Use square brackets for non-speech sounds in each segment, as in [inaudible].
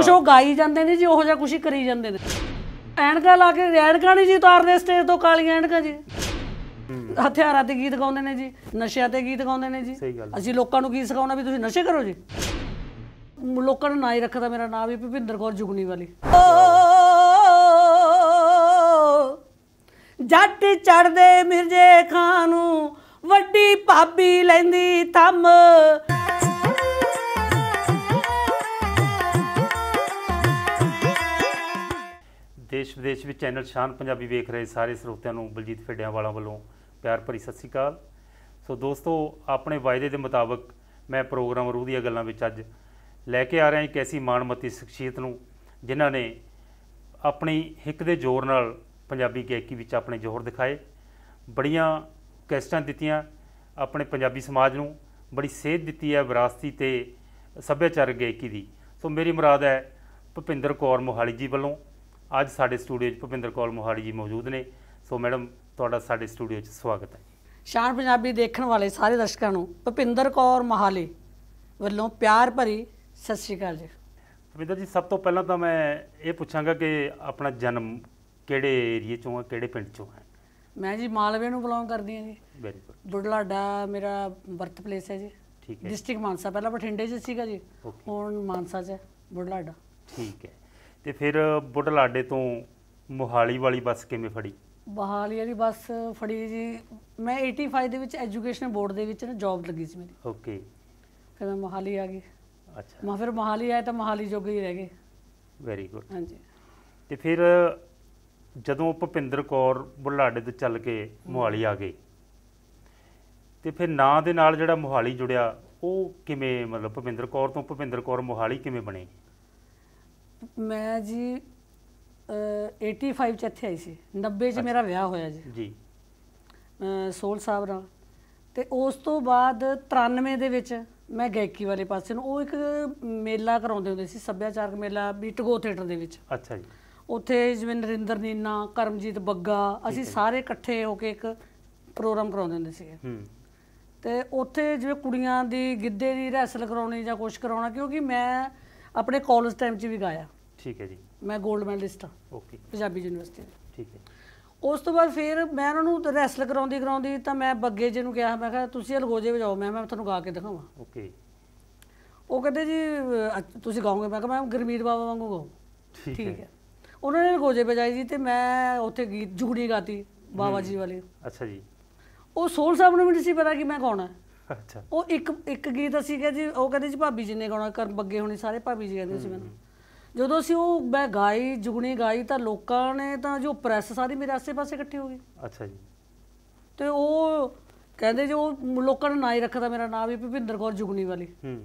ਕੁਝ ਉਹ ਗਾਈ ਜਾਂਦੇ ਨੇ ਜੀ ਉਹੋ ਜਿਹਾ ਕੁਝ ਹੀ ਕਰੀ ਜਾਂਦੇ ਨੇ ਐਨਕਾਂ ਲਾ ਕੇ ਐਨਕਾਂ ਨਹੀਂ ਜੀ ਉਤਾਰਦੇ ਸਟੇਜ ਤੋਂ ਕਾਲੀਆਂ ਐਨਕਾਂ ਜੀ ਹਥਿਆਰਾਂ ਤੇ ਗੀਤ ਗਾਉਂਦੇ ਨੇ ਜੀ ਨਸ਼ਿਆਂ ਤੇ ਗੀਤ ਗਾਉਂਦੇ ਨੇ ਜੀ ਅਸੀਂ ਲੋਕਾਂ ਨੂੰ ਕੀ ਸਿਖਾਉਣਾ ਵੀ ਤੁਸੀਂ ਨਸ਼ੇ ਕਰੋ ਜੀ ਲੋਕਾਂ ਨੂੰ ਨਾ ਹੀ ਰੱਖਦਾ ਮੇਰਾ ਨਾਮ ਵੀ ਭਵਿੰਦਰ ਕੌਰ ਜੁਗਨੀ ਵਾਲੀ ਜੱਟ ਚੜਦੇ ਮਿਰਜੇ ਖਾਨ ਨੂੰ ਵੱਡੀ ਭਾਬੀ ਲੈਂਦੀ ਥੰਮ ਦੇਸ਼ ਵਿਦੇਸ਼ ਵਿੱਚ ਚੈਨਲ ਸ਼ਾਨ ਪੰਜਾਬੀ ਵੇਖ ਰਹੇ ਸਾਰੇ ਸਰੋਤਿਆਂ ਨੂੰ ਬਲਜੀਤ ਫੇੜਿਆਂ ਵਾਲਾ ਵੱਲੋਂ ਪਿਆਰ ਭਰੀ ਸਤਿ ਸ੍ਰੀ ਅਕਾਲ ਸੋ ਦੋਸਤੋ ਆਪਣੇ ਵਾਅਦੇ ਦੇ ਮੁਤਾਬਕ ਮੈਂ ਪ੍ਰੋਗਰਾਮ ਰੂਹ ਦੀਆਂ ਗੱਲਾਂ ਵਿੱਚ ਅੱਜ ਲੈ ਕੇ ਆ ਰਿਹਾ ਇੱਕ ਐਸੀ ਮਾਣਮਤੀ ਸ਼ਖਸੀਅਤ ਨੂੰ ਜਿਨ੍ਹਾਂ ਨੇ ਆਪਣੀ ਹਿੱਕ ਦੇ ਜ਼ੋਰ ਨਾਲ ਪੰਜਾਬੀ ਗਾਇਕੀ ਵਿੱਚ ਆਪਣੇ ਜ਼ੋਰ ਦਿਖਾਏ ਬੜੀਆਂ ਕੈਸਟਾਂ ਦਿੱਤੀਆਂ ਆਪਣੇ ਪੰਜਾਬੀ ਸਮਾਜ ਨੂੰ ਬੜੀ ਸੇਧ ਦਿੱਤੀ ਹੈ ਵਿਰਾਸਤੀ ਤੇ ਸੱਭਿਆਚਾਰਕ ਗਾਇਕੀ ਦੀ ਸੋ ਮੇਰੀ ਮੁਰਾਦ ਹੈ ਭਪਿੰਦਰ ਕੌਰ ਮੋਹਾਲੀ ਜੀ ਵੱਲੋਂ ਅੱਜ ਸਾਡੇ ਸਟੂਡੀਓ 'ਚ ਭਵਿੰਦਰ ਕੌਰ ਮੋਹਾਲੀ ਜੀ ਮੌਜੂਦ ਨੇ ਸੋ ਮੈਡਮ ਤੁਹਾਡਾ ਸਾਡੇ ਸਟੂਡੀਓ 'ਚ ਸਵਾਗਤ ਹੈ ਸ਼ਾਨ ਪੰਜਾਬੀ ਦੇਖਣ ਵਾਲੇ ਸਾਰੇ ਦਰਸ਼ਕਾਂ ਨੂੰ ਭਵਿੰਦਰ ਕੌਰ ਮੋਹਾਲੀ ਵੱਲੋਂ ਪਿਆਰ ਭਰੀ ਸਤਿ ਸ਼੍ਰੀ ਅਕਾਲ ਜੀ ਭਵਿੰਦਰ ਜੀ ਸਭ ਤੋਂ ਪਹਿਲਾਂ ਤਾਂ ਮੈਂ ਇਹ ਪੁੱਛਾਂਗਾ ਕਿ ਆਪਣਾ ਜਨਮ ਕਿਹੜੇ ਏਰੀਏ 'ਚੋਂ ਹੈ ਕਿਹੜੇ ਪਿੰਡ 'ਚੋਂ ਹੈ ਮੈਂ ਜੀ ਮਾਲਵੇ ਨੂੰ ਬਿਲੋਂਗ ਕਰਦੀ ਹਾਂ ਜੀ ਵੈਰੀ ਗੁੱਡ ਬੁਢਲਾਡਾ ਮੇਰਾ ਬਰਥ ਪਲੇਸ ਹੈ ਜੀ ਠੀਕ ਹੈ ਡਿਸਟ੍ਰਿਕਟ ਮਾਨਸਾ ਪਹਿਲਾਂ ਬਠਿੰਡੇ 'ਚ ਸੀਗਾ ਜੀ ਹੁਣ ਮਾਨਸਾ 'ਚ ਬੁੜਲਾਡਾ ਠੀਕ ਹੈ ਤੇ ਫਿਰ ਬੁੱਢਲਾਡੇ ਤੋਂ ਮੋਹਾਲੀ ਵਾਲੀ ਬੱਸ ਕਿਵੇਂ ਫੜੀ ਮੋਹਾਲੀ ਵਾਲੀ ਬੱਸ ਫੜੀ ਜੀ ਮੈਂ 85 ਦੇ ਵਿੱਚ ਐਜੂਕੇਸ਼ਨ ਬੋਰਡ ਦੇ ਵਿੱਚ ਨਾ ਜੌਬ ਲੱਗੀ ਸੀ ਮੇਰੀ ਓਕੇ ਫਿਰ ਮੈਂ ਮੋਹਾਲੀ ਆ ਗਈ ਅੱਛਾ ਮੈਂ ਫਿਰ ਮੋਹਾਲੀ ਆਇਆ ਤਾਂ ਮੋਹਾਲੀ ਜੋਗੇ ਹੀ ਰਹਿ ਗਏ ਵੈਰੀ ਗੁੱਡ ਹਾਂਜੀ ਤੇ ਫਿਰ ਜਦੋਂ ਭਪਿੰਦਰ ਕੌਰ ਬੁੱਢਲਾਡੇ ਤੋਂ ਚੱਲ ਕੇ ਮੋਹਾਲੀ ਆ ਗਏ ਤੇ ਫਿਰ ਨਾਂ ਦੇ ਨਾਲ ਜਿਹੜਾ ਮੋਹਾਲੀ ਜੁੜਿਆ ਉਹ ਕਿਵੇਂ ਮਤਲਬ ਭਪਿੰਦਰ ਕੌਰ ਤੋਂ ਭਪਿੰਦਰ ਕੌਰ ਮੋਹਾਲੀ ਕਿਵੇਂ ਬਣੇ ਮੈਂ ਜੀ 85 ਚ ਇੱਥੇ ਆਈ ਸੀ 90 ਚ ਮੇਰਾ ਵਿਆਹ ਹੋਇਆ ਜੀ ਜੀ ਸੋਲ ਸਾਹਿਬ ਨਾਲ ਤੇ ਉਸ ਤੋਂ ਬਾਅਦ 93 ਦੇ ਵਿੱਚ ਮੈਂ ਗਾਇਕੀ ਵਾਲੇ ਪਾਸੇ ਨੂੰ ਉਹ ਇੱਕ ਮੇਲਾ ਕਰਾਉਂਦੇ ਹੁੰਦੇ ਸੀ ਸੱਭਿਆਚਾਰਕ ਮੇਲਾ ਬੀਟਗੋ ਥੀਏਟਰ ਦੇ ਵਿੱਚ ਅੱਛਾ ਜੀ ਉੱਥੇ ਜਿਵੇਂ ਨਰਿੰਦਰ ਨੀਨਾ ਕਰਮਜੀਤ ਬੱਗਾ ਅਸੀਂ ਸਾਰੇ ਇਕੱਠੇ ਹੋ ਕੇ ਇੱਕ ਪ੍ਰੋਗਰਾਮ ਕਰਾਉਂਦੇ ਹੁੰਦੇ ਸੀ ਹੂੰ ਤੇ ਉੱਥੇ ਜਿਵੇਂ ਕੁੜੀਆਂ ਦੀ ਗਿੱਧੇ ਦੀ ਰੈਸਲ ਕਰਾਉਣੀ ਜਾਂ ਕੁਝ ਕਰਾਉਣਾ ਕਿਉਂਕਿ ਮੈਂ ਆਪਣੇ ਕਾਲਜ ਟਾਈਮ 'ਚ ਵੀ ਗਾਇਆ ਠੀਕ ਹੈ ਜੀ ਮੈਂ 골ਡ ਮੈਡਲਿਸਟ ਹਾਂ ਓਕੇ ਪੰਜਾਬੀ ਯੂਨੀਵਰਸਿਟੀ ਦੇ ਠੀਕ ਹੈ ਉਸ ਤੋਂ ਬਾਅਦ ਫਿਰ ਮੈਂ ਉਹਨਾਂ ਨੂੰ ਰੈਸਲ ਕਰਾਉਂਦੀ ਕਰਾਉਂਦੀ ਤਾਂ ਮੈਂ ਬੱਗੇ ਜੀ ਨੂੰ ਕਿਹਾ ਮੈਂ ਕਿਹਾ ਤੁਸੀਂ ਅਲਗੋਜੇ ਵਜਾਓ ਮੈਂ ਮੈਂ ਤੁਹਾਨੂੰ ਗਾ ਕੇ ਦਿਖਾਵਾਂ ਓਕੇ ਉਹ ਕਹਿੰਦੇ ਜੀ ਤੁਸੀਂ ਗਾਓਗੇ ਮੈਂ ਕਿਹਾ ਮੈਂ ਗਰਮੀਰ ਬਾਬਾ ਵਾਂਗੂ ਗਾਉ ਠੀਕ ਹੈ ਉਹਨਾਂ ਨੇ ਅਲਗੋਜੇ ਵਜਾਈ ਜੀ ਤੇ ਮੈਂ ਉੱਥੇ ਗੀਤ ਜੁਗੜੀ ਗਾਤੀ ਬਾਬਾ ਜੀ ਵਾਲੇ ਅੱਛਾ ਜੀ ਉਹ ਸੋਲ ਸਾਹਿਬ ਨੂੰ ਵੀ ਨਹੀਂ ਸੀ ਪਤਾ ਕਿ ਮੈਂ ਗਾਉਣਾ ਹੈ। ਅੱਛਾ ਉਹ ਇੱਕ ਇੱਕ ਗੀਤ ਅਸੀਂ ਕਹੇ ਜੀ ਉਹ ਕਹਿੰਦੇ ਜੀ ਭਾਬੀ ਜੀ ਨੇ ਗਾਉਣਾ ਕਰ ਬੱਗੇ ਹੋਣੇ ਸਾਰੇ ਭਾਬੀ ਜੀ ਕਹਿੰਦੇ ਸੀ ਮੈਨੂੰ ਜਦੋਂ ਅਸੀਂ ਉਹ ਮੈਂ ਗਾਈ ਜੁਗਣੀ ਗਾਈ ਤਾਂ ਲੋਕਾਂ ਨੇ ਤਾਂ ਜੋ ਪ੍ਰੈਸ ਸਾਰੀ ਮੇਰੇ ਆਸੇ-ਪਾਸੇ ਇਕੱਠੀ ਹੋ ਗਈ ਅੱਛਾ ਜੀ ਤੇ ਉਹ ਕਹਿੰਦੇ ਜੋ ਲੋਕਾਂ ਨੇ ਨਾਂ ਹੀ ਰੱਖਦਾ ਮੇਰਾ ਨਾਂ ਵੀ ਭਵਿੰਦਰ ਕੌਰ ਜੁਗਣੀ ਵਾਲੀ ਹੂੰ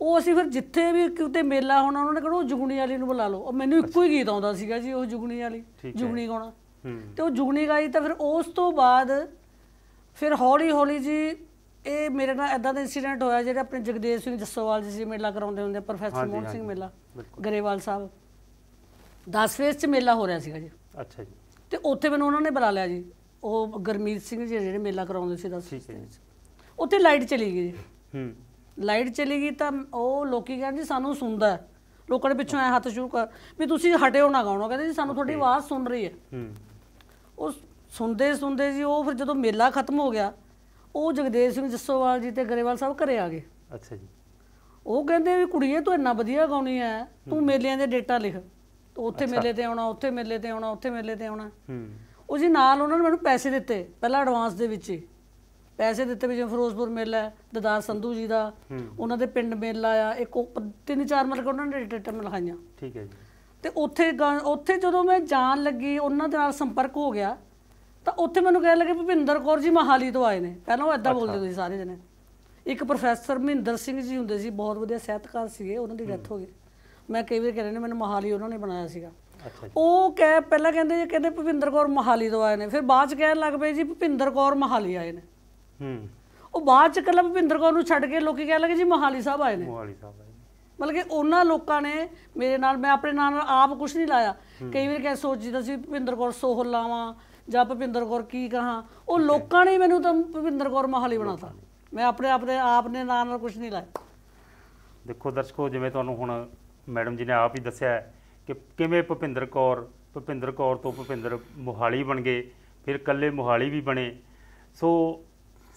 ਉਹ ਅਸੀਂ ਫਿਰ ਜਿੱਥੇ ਵੀ ਕਿਤੇ ਮੇਲਾ ਹੋਣਾ ਉਹਨਾਂ ਨੇ ਉਹ ਜੁਗਣੀ ਵਾਲੀ ਨੂੰ ਬੁਲਾ ਲਓ ਉਹ ਮੈਨੂੰ ਇੱਕੋ ਹੀ ਗੀਤ ਆਉਂਦਾ ਸੀਗਾ ਜੀ ਉਹ ਜੁਗਣੀ ਵਾਲੀ ਜੁਗਣੀ ਗਾਉਣਾ ਤੇ ਉਹ ਜੁਗਣੀ ਗਾਈ ਤਾਂ ਫਿਰ ਉਸ ਤੋਂ ਬਾਅਦ ਫਿਰ ਹੌਲੀ ਹੌਲੀ ਜੀ ਇਹ ਮੇਰੇ ਨਾਲ ਐਦਾਂ ਦਾ ਇਨਸੀਡੈਂਟ ਹੋਇਆ ਜਿਹੜਾ ਆਪਣੇ ਜਗਦੇਵ ਸਿੰਘ ਜੱਸੋਵਾਲ ਜੀ ਮੇਲਾ ਕਰਾਉਂਦੇ ਹੁੰਦੇ ਪ੍ਰੋਫੈਸਰ ਮੋਹਨ ਸਿੰਘ ਮੇਲਾ ਗਰੇਵਾਲ ਸਾਹਿਬ 10 ਫੇਸ 'ਚ ਮੇਲਾ ਹੋ ਰਿਹਾ ਸੀਗਾ ਜੀ ਅੱਛਾ ਜੀ ਤੇ ਉੱਥੇ ਮੈਨੂੰ ਉਹਨਾਂ ਨੇ ਬੁਲਾ ਲਿਆ ਜੀ ਉਹ ਗਰਮੀਤ ਸਿੰਘ ਜੀ ਜਿਹੜੇ ਮੇਲਾ ਕਰਾਉਂਦੇ ਸੀ 10 'ਚ ਉੱਥੇ ਲਾਈਟ ਚਲੀ ਗਈ ਜੀ ਹੂੰ ਲਾਈਟ ਚਲੀ ਗਈ ਤਾਂ ਉਹ ਲੋਕੀ ਕਹਿੰਦੇ ਸਾਨੂੰ ਸੁਣਦਾ ਲੋਕਾਂ ਦੇ ਪਿੱਛੋਂ ਐ ਹੱਥ ਸ਼ੁਰੂ ਕਰ ਵੀ ਤੁਸੀਂ ਹਟਿਓ ਨਾ ਗਾਉਣਾ ਕਹਿੰਦੇ ਜੀ ਸਾਨੂੰ ਤੁਹਾਡੀ ਆਵਾਜ਼ ਸੁਣ ਰਹੀ ਹੈ ਹੂੰ ਉਹ ਸੁਣਦੇ ਸੁਣਦੇ ਜੀ ਉਹ ਫਿਰ ਜਦੋਂ ਮੇਲਾ ਖਤਮ ਹੋ ਗਿਆ ਉਹ ਜਗਦੇਵ ਸਿੰਘ ਜੱਸੋਵਾਲ ਜੀ ਤੇ ਗਰੇਵਾਲ ਸਾਹਿਬ ਘਰੇ ਆ ਗਏ ਅੱਛਾ ਜੀ ਉਹ ਕਹਿੰਦੇ ਵੀ ਕੁੜੀਏ ਤੂੰ ਇੰਨਾ ਵਧੀਆ ਗਾਉਣੀ ਐ ਤੂੰ ਮੇਲਿਆਂ ਦੇ ਡੇਟਾ ਲਿਖ ਉੱਥੇ ਮੇਲੇ ਤੇ ਆਉਣਾ ਉੱਥੇ ਮੇਲੇ ਤੇ ਆਉਣਾ ਉੱਥੇ ਮੇਲੇ ਤੇ ਆਉਣਾ ਹੂੰ ਉਹ ਜੀ ਨਾਲ ਉਹਨਾਂ ਨੇ ਮੈਨੂੰ ਪੈਸੇ ਦਿੱਤੇ ਪਹਿਲਾਂ ਐਡਵਾਂਸ ਦੇ ਵਿੱਚ ਹੀ ਪੈਸੇ ਦਿੱਤੇ ਵੀ ਜਿਵੇਂ ਫਿਰੋਜ਼ਪੁਰ ਮੇਲਾ ਦਦਾਰ ਸੰਧੂ ਜੀ ਦਾ ਉਹਨਾਂ ਦੇ ਪਿੰਡ ਮੇਲਾ ਆ ਇੱਕ ਤਿੰਨ ਚਾਰ ਮਤਲਬ ਉਹਨਾਂ ਨੇ ਡੇਟਾ ਮਿਲਾਈਆਂ ਠੀਕ ਹੈ ਜੀ ਤੇ ਉੱਥੇ ਉੱਥੇ ਜਦੋਂ ਮੈਂ ਜਾਣ ਲੱਗੀ ਉਹਨਾਂ ਦੇ ਨਾਲ ਸੰਪਰਕ ਹੋ ਗਿਆ ਤਾਂ ਉੱਥੇ ਮੈਨੂੰ ਕਹਿਣ ਲੱਗੇ ਭੁਪਿੰਦਰ ਕੌਰ ਜੀ ਮਹਾਲੀ ਤੋਂ ਆਏ ਨੇ ਪਹਿਲਾਂ ਉਹ ਐਦਾਂ ਬੋਲਦੇ ਸੀ ਸਾਰੇ ਜਣੇ ਇੱਕ ਪ੍ਰੋਫੈਸਰ ਮਹਿੰਦਰ ਸਿੰਘ ਜੀ ਹੁੰਦੇ ਸੀ ਬਹੁਤ ਵਧੀਆ ਸਾਹਿਤਕਾਰ ਸੀਗੇ ਉਹਨਾਂ ਦੀ ਡੈਥ ਹੋ ਗਈ ਮੈਂ ਕਈ ਵਾਰ ਕਹਿੰਦੇ ਨੇ ਮੈਨੂੰ ਮਹਾਲੀ ਉਹਨਾਂ ਨੇ ਬਣਾਇਆ ਸੀਗਾ ਉਹ ਕਹਿ ਪਹਿਲਾਂ ਕਹਿੰਦੇ ਕਹਿੰਦੇ ਭਵਿੰਦਰ ਕੌਰ ਮਹਾਲੀ ਤੋਂ ਆਏ ਨੇ ਫਿਰ ਬਾਅਦ ਚ ਕਹਿਣ ਲੱਗ ਪਏ ਜੀ ਭਵਿੰਦਰ ਕੌਰ ਮਹਾਲੀ ਆਏ ਨੇ ਹੂੰ ਉਹ ਬਾਅਦ ਚ ਇਕੱਲਾ ਭਵਿੰਦਰ ਕੌਰ ਨੂੰ ਛੱਡ ਕੇ ਲੋਕੀ ਕਹਿਣ ਲੱਗੇ ਜੀ ਮਹਾਲੀ ਸਾਹਿਬ ਆਏ ਨੇ ਮਹਾਲੀ ਸਾਹਿਬ ਆਏ ਮਤਲਬ ਕਿ ਉਹਨਾਂ ਲੋਕਾਂ ਨੇ ਮੇਰੇ ਨਾਲ ਮੈਂ ਆਪਣੇ ਨਾਲ ਆਪ ਕੁਝ ਨਹੀਂ ਲਾਇਆ ਕਈ ਵਾਰ ਕਹਿ ਸੋਚੀਦਾ ਸੀ ਭਵਿੰਦਰ ਕੌਰ ਸੋਹਲ ਲਾਵਾਂ ਜਾਂ ਭਵਿੰਦਰ ਗੌਰ ਕੀ ਕਹਾ ਉਹ ਲੋਕਾਂ ਨੇ ਮੈਨੂੰ ਤਾਂ ਭਵਿੰਦਰ ਗੌਰ ਮਹਾਲੀ ਬਣਾਤਾ ਮੈਂ ਆਪਣੇ ਆਪ ਦੇ ਆਪ ਨੇ ਨਾਂ ਨਾਲ ਕੁਝ ਨਹੀਂ ਲਾਇਆ ਦੇਖੋ ਦਰਸ਼ਕੋ ਜਿਵੇਂ ਤੁਹਾਨੂੰ ਹੁਣ ਮੈਡਮ ਜੀ ਨੇ ਆਪ ਹੀ ਦੱਸਿਆ ਕਿ ਕਿਵੇਂ ਭਵਿੰਦਰ ਕੌਰ ਭਵਿੰਦਰ ਕੌਰ ਤੋਂ ਭਵਿੰਦਰ ਮੋਹਾਲੀ ਬਣ ਗਏ ਫਿਰ ਕੱਲੇ ਮੋਹਾਲੀ ਵੀ ਬਣੇ ਸੋ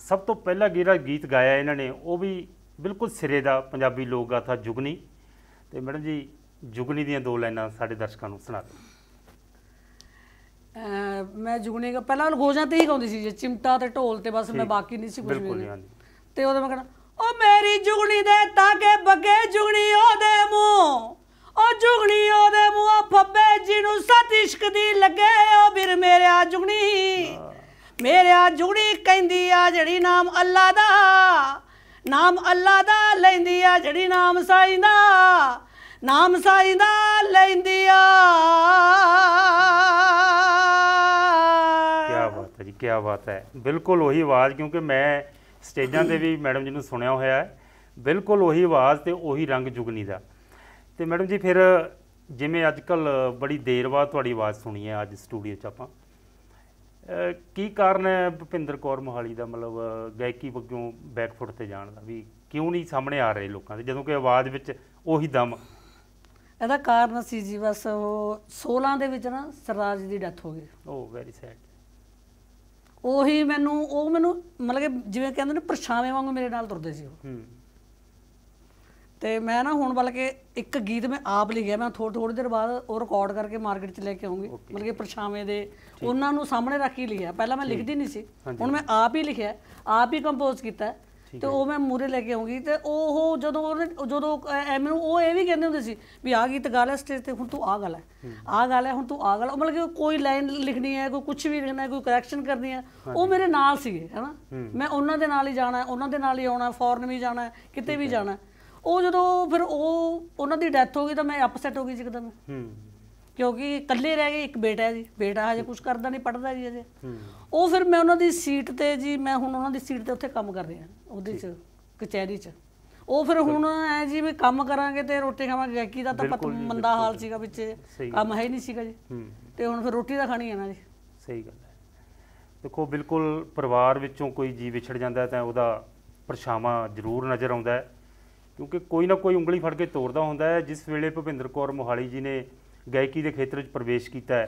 ਸਭ ਤੋਂ ਪਹਿਲਾ ਗੀਰਾ ਗੀਤ ਗਾਇਆ ਇਹਨਾਂ ਨੇ ਉਹ ਵੀ ਬਿਲਕੁਲ ਸਿਰੇ ਦਾ ਪੰਜਾਬੀ ਲੋਕ ਗਾਥਾ ਜੁਗਨੀ ਤੇ ਮੈਡਮ ਜੀ ਜੁਗਨੀ ਦੀਆਂ ਦੋ ਲਾਈਨਾਂ ਸਾਡੇ ਦਰਸ਼ਕਾਂ ਨੂੰ ਸੁਣਾ ਦਿਓ ਮੈਂ ਜੁਗਨੇ ਦਾ ਪਹਿਲਾਂ ਗੋਜਾਂ ਤੇ ਹੀ ਗਾਉਂਦੀ ਸੀ ਜੇ ਚਿਮਟਾ ਤੇ ਢੋਲ ਤੇ ਬਸ ਮੈਂ ਬਾਕੀ ਨਹੀਂ ਸੀ ਕੁਝ ਵੀ ਤੇ ਉਹਦੇ ਮੈਂ ਕਹਣਾ ਉਹ ਮੇਰੀ ਜੁਗਣੀ ਦੇ ਤਾਂ ਕੇ ਬੱਗੇ ਜੁਗਣੀ ਉਹਦੇ ਮੂੰਹ ਉਹ ਜੁਗਣੀ ਉਹਦੇ ਮੂੰਹ ਫੱਬੇ ਜਿਹਨੂੰ ਸਤ ਇਸ਼ਕ ਦੀ ਲੱਗੇ ਉਹ ਵੀਰ ਮੇਰਿਆ ਜੁਗਣੀ ਮੇਰਿਆ ਜੁਗਣੀ ਕਹਿੰਦੀ ਆ ਜਿਹੜੀ ਨਾਮ ਅੱਲਾ ਦਾ ਨਾਮ ਅੱਲਾ ਦਾ ਲੈਂਦੀ ਆ ਜਿਹੜੀ ਨਾਮ ਸਾਈਂ ਦਾ ਨਾਮ ਸਾਈਂ ਦਾ ਲੈਂਦੀ ਆ ਕਿਆ ਬਾਤ ਹੈ ਬਿਲਕੁਲ ਉਹੀ ਆਵਾਜ਼ ਕਿਉਂਕਿ ਮੈਂ ਸਟੇਜਾਂ ਤੇ ਵੀ ਮੈਡਮ ਜੀ ਨੂੰ ਸੁਣਿਆ ਹੋਇਆ ਹੈ ਬਿਲਕੁਲ ਉਹੀ ਆਵਾਜ਼ ਤੇ ਉਹੀ ਰੰਗ ਜੁਗਨੀ ਦਾ ਤੇ ਮੈਡਮ ਜੀ ਫਿਰ ਜਿਵੇਂ ਅੱਜ ਕੱਲ ਬੜੀ ਦੇਰ ਬਾਅਦ ਤੁਹਾਡੀ ਆਵਾਜ਼ ਸੁਣੀ ਹੈ ਅੱਜ ਸਟੂਡੀਓ 'ਚ ਆਪਾਂ ਕੀ ਕਾਰਨ ਹੈ ਭਪਿੰਦਰ ਕੌਰ ਮੋਹਾਲੀ ਦਾ ਮਤਲਬ ਗਾਇਕੀ ਵੱਗੋਂ ਬੈਕਫੁੱਟ ਤੇ ਜਾਣ ਦਾ ਵੀ ਕਿਉਂ ਨਹੀਂ ਸਾਹਮਣੇ ਆ ਰਹੇ ਲੋਕਾਂ ਦੇ ਜਦੋਂ ਕਿ ਆਵਾਜ਼ ਵਿੱਚ ਉਹੀ ਦਮ ਇਹਦਾ ਕਾਰਨ ਸੀ ਜੀ ਬਸ ਉਹ 16 ਦੇ ਵਿੱਚ ਨਾ ਸਰਦਾਰ ਜੀ ਦੀ ਡੈਥ ਹੋ ਗਈ ਓ ਵੈਰੀ ਸੈਡ ਉਹੀ ਮੈਨੂੰ ਉਹ ਮੈਨੂੰ ਮਤਲਬ ਕਿ ਜਿਵੇਂ ਕਹਿੰਦੇ ਨੇ ਪਰਛਾਵੇਂ ਵਾਂਗੂ ਮੇਰੇ ਨਾਲ ਤੁਰਦੇ ਸੀ ਉਹ ਤੇ ਮੈਂ ਨਾ ਹੁਣ ਬਲਕਿ ਇੱਕ ਗੀਤ ਮੈਂ ਆਪ ਲਿਖਿਆ ਮੈਂ ਥੋੜੀ ਥੋੜੀ ਦੇਰ ਬਾਅਦ ਉਹ ਰਿਕਾਰਡ ਕਰਕੇ ਮਾਰਕੀਟ 'ਚ ਲੈ ਕੇ ਆਉਂਗੀ ਮਤਲਬ ਕਿ ਪਰਛਾਵੇਂ ਦੇ ਉਹਨਾਂ ਨੂੰ ਸਾਹਮਣੇ ਰੱਖ ਹੀ ਲਿਖਿਆ ਪਹਿਲਾਂ ਮੈਂ ਲਿਖਦੀ ਨਹੀਂ ਸੀ ਹੁਣ ਮੈਂ ਆਪ ਹੀ ਲਿਖਿਆ ਆਪ ਹੀ ਕੰਪੋਜ਼ ਕੀਤਾ ਤੇ ਉਹ ਮੈਂ ਮੂਰੇ ਲੈ ਕੇ ਆਉਂਗੀ ਤੇ ਉਹ ਜਦੋਂ ਉਹਨੇ ਜਦੋਂ ਐਵੇਂ ਉਹ ਇਹ ਵੀ ਕਹਿੰਦੇ ਹੁੰਦੇ ਸੀ ਵੀ ਆ ਗੀਤ ਗਾ ਸਟੇਜ ਤੇ ਹੁਣ ਤੂੰ ਆ ਗਾਲਾ ਹੈ ਆ ਗਾਲਾ ਹੈ ਹੁਣ ਤੂੰ ਆ ਗਾਲਾ ਮਤਲਬ ਕਿ ਕੋਈ ਲਾਈਨ ਲਿਖਣੀ ਹੈ ਕੋਈ ਕੁਝ ਵੀ ਲਿਖਣਾ ਹੈ ਕੋਈ ਕਰੈਕਸ਼ਨ ਕਰਨੀ ਹੈ ਉਹ ਮੇਰੇ ਨਾਲ ਸੀਗੇ ਹੈਨਾ ਮੈਂ ਉਹਨਾਂ ਦੇ ਨਾਲ ਹੀ ਜਾਣਾ ਉਹਨਾਂ ਦੇ ਨਾਲ ਹੀ ਆਉਣਾ ਫੋਰਨ ਵੀ ਜਾਣਾ ਕਿਤੇ ਵੀ ਜਾਣਾ ਉਹ ਜਦੋਂ ਫਿਰ ਉਹ ਉਹਨਾਂ ਦੀ ਡੈਥ ਹੋ ਗਈ ਤਾਂ ਮੈਂ ਅਪਸੈਟ ਹੋ ਗਈ ਜਿਕਦਮ ਹੂੰ ਕਿਉਂਕਿ ਇਕੱਲੇ ਰਹਿ ਗਏ ਇੱਕ ਬੇਟਾ ਹੈ ਜੀ ਬੇਟਾ ਹਜੇ ਕੁਝ ਕਰਦਾ ਨਹੀਂ ਪੜਦਾ ਜੀ ਹਜੇ ਉਹ ਫਿਰ ਮੈਂ ਉਹਨਾਂ ਦੀ ਸੀਟ ਤੇ ਜੀ ਮੈਂ ਹੁਣ ਉਹਨਾਂ ਦੀ ਸੀਟ ਤੇ ਉੱਥੇ ਕੰਮ ਕਰ ਰਿਹਾ ਉਹਦੇ 'ਚ ਕਚਹਿਰੀ 'ਚ ਉਹ ਫਿਰ ਹੁਣ ਐ ਜੀ ਵੀ ਕੰਮ ਕਰਾਂਗੇ ਤੇ ਰੋਟੀ ਖਾਵਾਂਗੇ ਗੈਕੀ ਦਾ ਤਾਂ ਪਤ ਮੰਦਾ ਹਾਲ ਸੀਗਾ ਵਿੱਚ ਕੰਮ ਹੈ ਨਹੀਂ ਸੀਗਾ ਜੀ ਤੇ ਹੁਣ ਫਿਰ ਰੋਟੀ ਦਾ ਖਾਣੀ ਹੈ ਨਾ ਜੀ ਸਹੀ ਗੱਲ ਹੈ ਦੇਖੋ ਬਿਲਕੁਲ ਪਰਿਵਾਰ ਵਿੱਚੋਂ ਕੋਈ ਜੀ ਵਿਛੜ ਜਾਂਦਾ ਤਾਂ ਉਹਦਾ ਪਰਛਾਵਾਂ ਜ਼ਰੂਰ ਨਜ਼ਰ ਆਉਂਦਾ ਕਿਉਂਕਿ ਕੋਈ ਨਾ ਕੋਈ ਉਂਗਲੀ ਫੜ ਕੇ ਤੋੜਦਾ ਹੁੰਦਾ ਹੈ ਜਿਸ ਵੇਲੇ ਭੁਪਿੰਦਰ ਕੌਰ ਮੋਹਾਲੀ ਜੀ ਨੇ ਗਾਇਕੀ ਦੇ ਖੇਤਰ ਵਿੱਚ ਪ੍ਰਵੇਸ਼ ਕੀਤਾ ਹੈ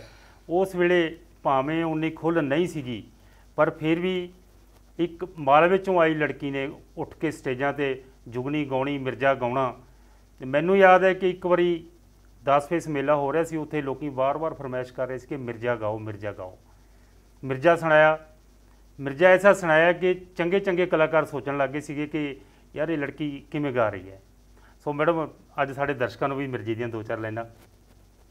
ਉਸ ਵੇਲੇ ਭਾਵੇਂ ਉਨੀ ਖੁੱਲ ਨਹੀਂ ਸੀਗੀ ਪਰ ਫਿਰ ਵੀ ਇੱਕ ਮਾਲ ਵਿੱਚੋਂ ਆਈ ਲੜਕੀ ਨੇ ਉੱਠ ਕੇ ਸਟੇਜਾਂ ਤੇ ਜੁਗਨੀ ਗਾਉਣੀ ਮਿਰਜ਼ਾ ਗਾਉਣਾ ਤੇ ਮੈਨੂੰ ਯਾਦ ਹੈ ਕਿ ਇੱਕ ਵਾਰੀ ਫੇਸ ਮੇਲਾ ਹੋ ਰਿਹਾ ਸੀ ਉੱਥੇ ਲੋਕੀ ਵਾਰ-ਵਾਰ ਫਰਮਾਇਸ਼ ਕਰ ਰਹੇ ਸੀ ਕਿ ਮਿਰਜ਼ਾ ਗਾਓ ਮਿਰਜ਼ਾ ਗਾਓ ਮਿਰਜ਼ਾ ਸੁਣਾਇਆ ਮਿਰਜ਼ਾ ਐਸਾ ਸੁਣਾਇਆ ਕਿ ਚੰਗੇ-ਚੰਗੇ ਕਲਾਕਾਰ ਸੋਚਣ ਲੱਗੇ ਸੀਗੇ ਕਿ ਯਾਰ ਇਹ ਲੜਕੀ ਕਿਵੇਂ ਗਾ ਰਹੀ ਹੈ ਸੋ ਮੈਡਮ ਅੱਜ ਸਾਡੇ ਦਰਸ਼ਕਾਂ ਨੂੰ ਵੀ ਮਿਰਜ਼ੇ ਦੀਆਂ ਦੋ ਚਾਰ ਲਾਈਨਾਂ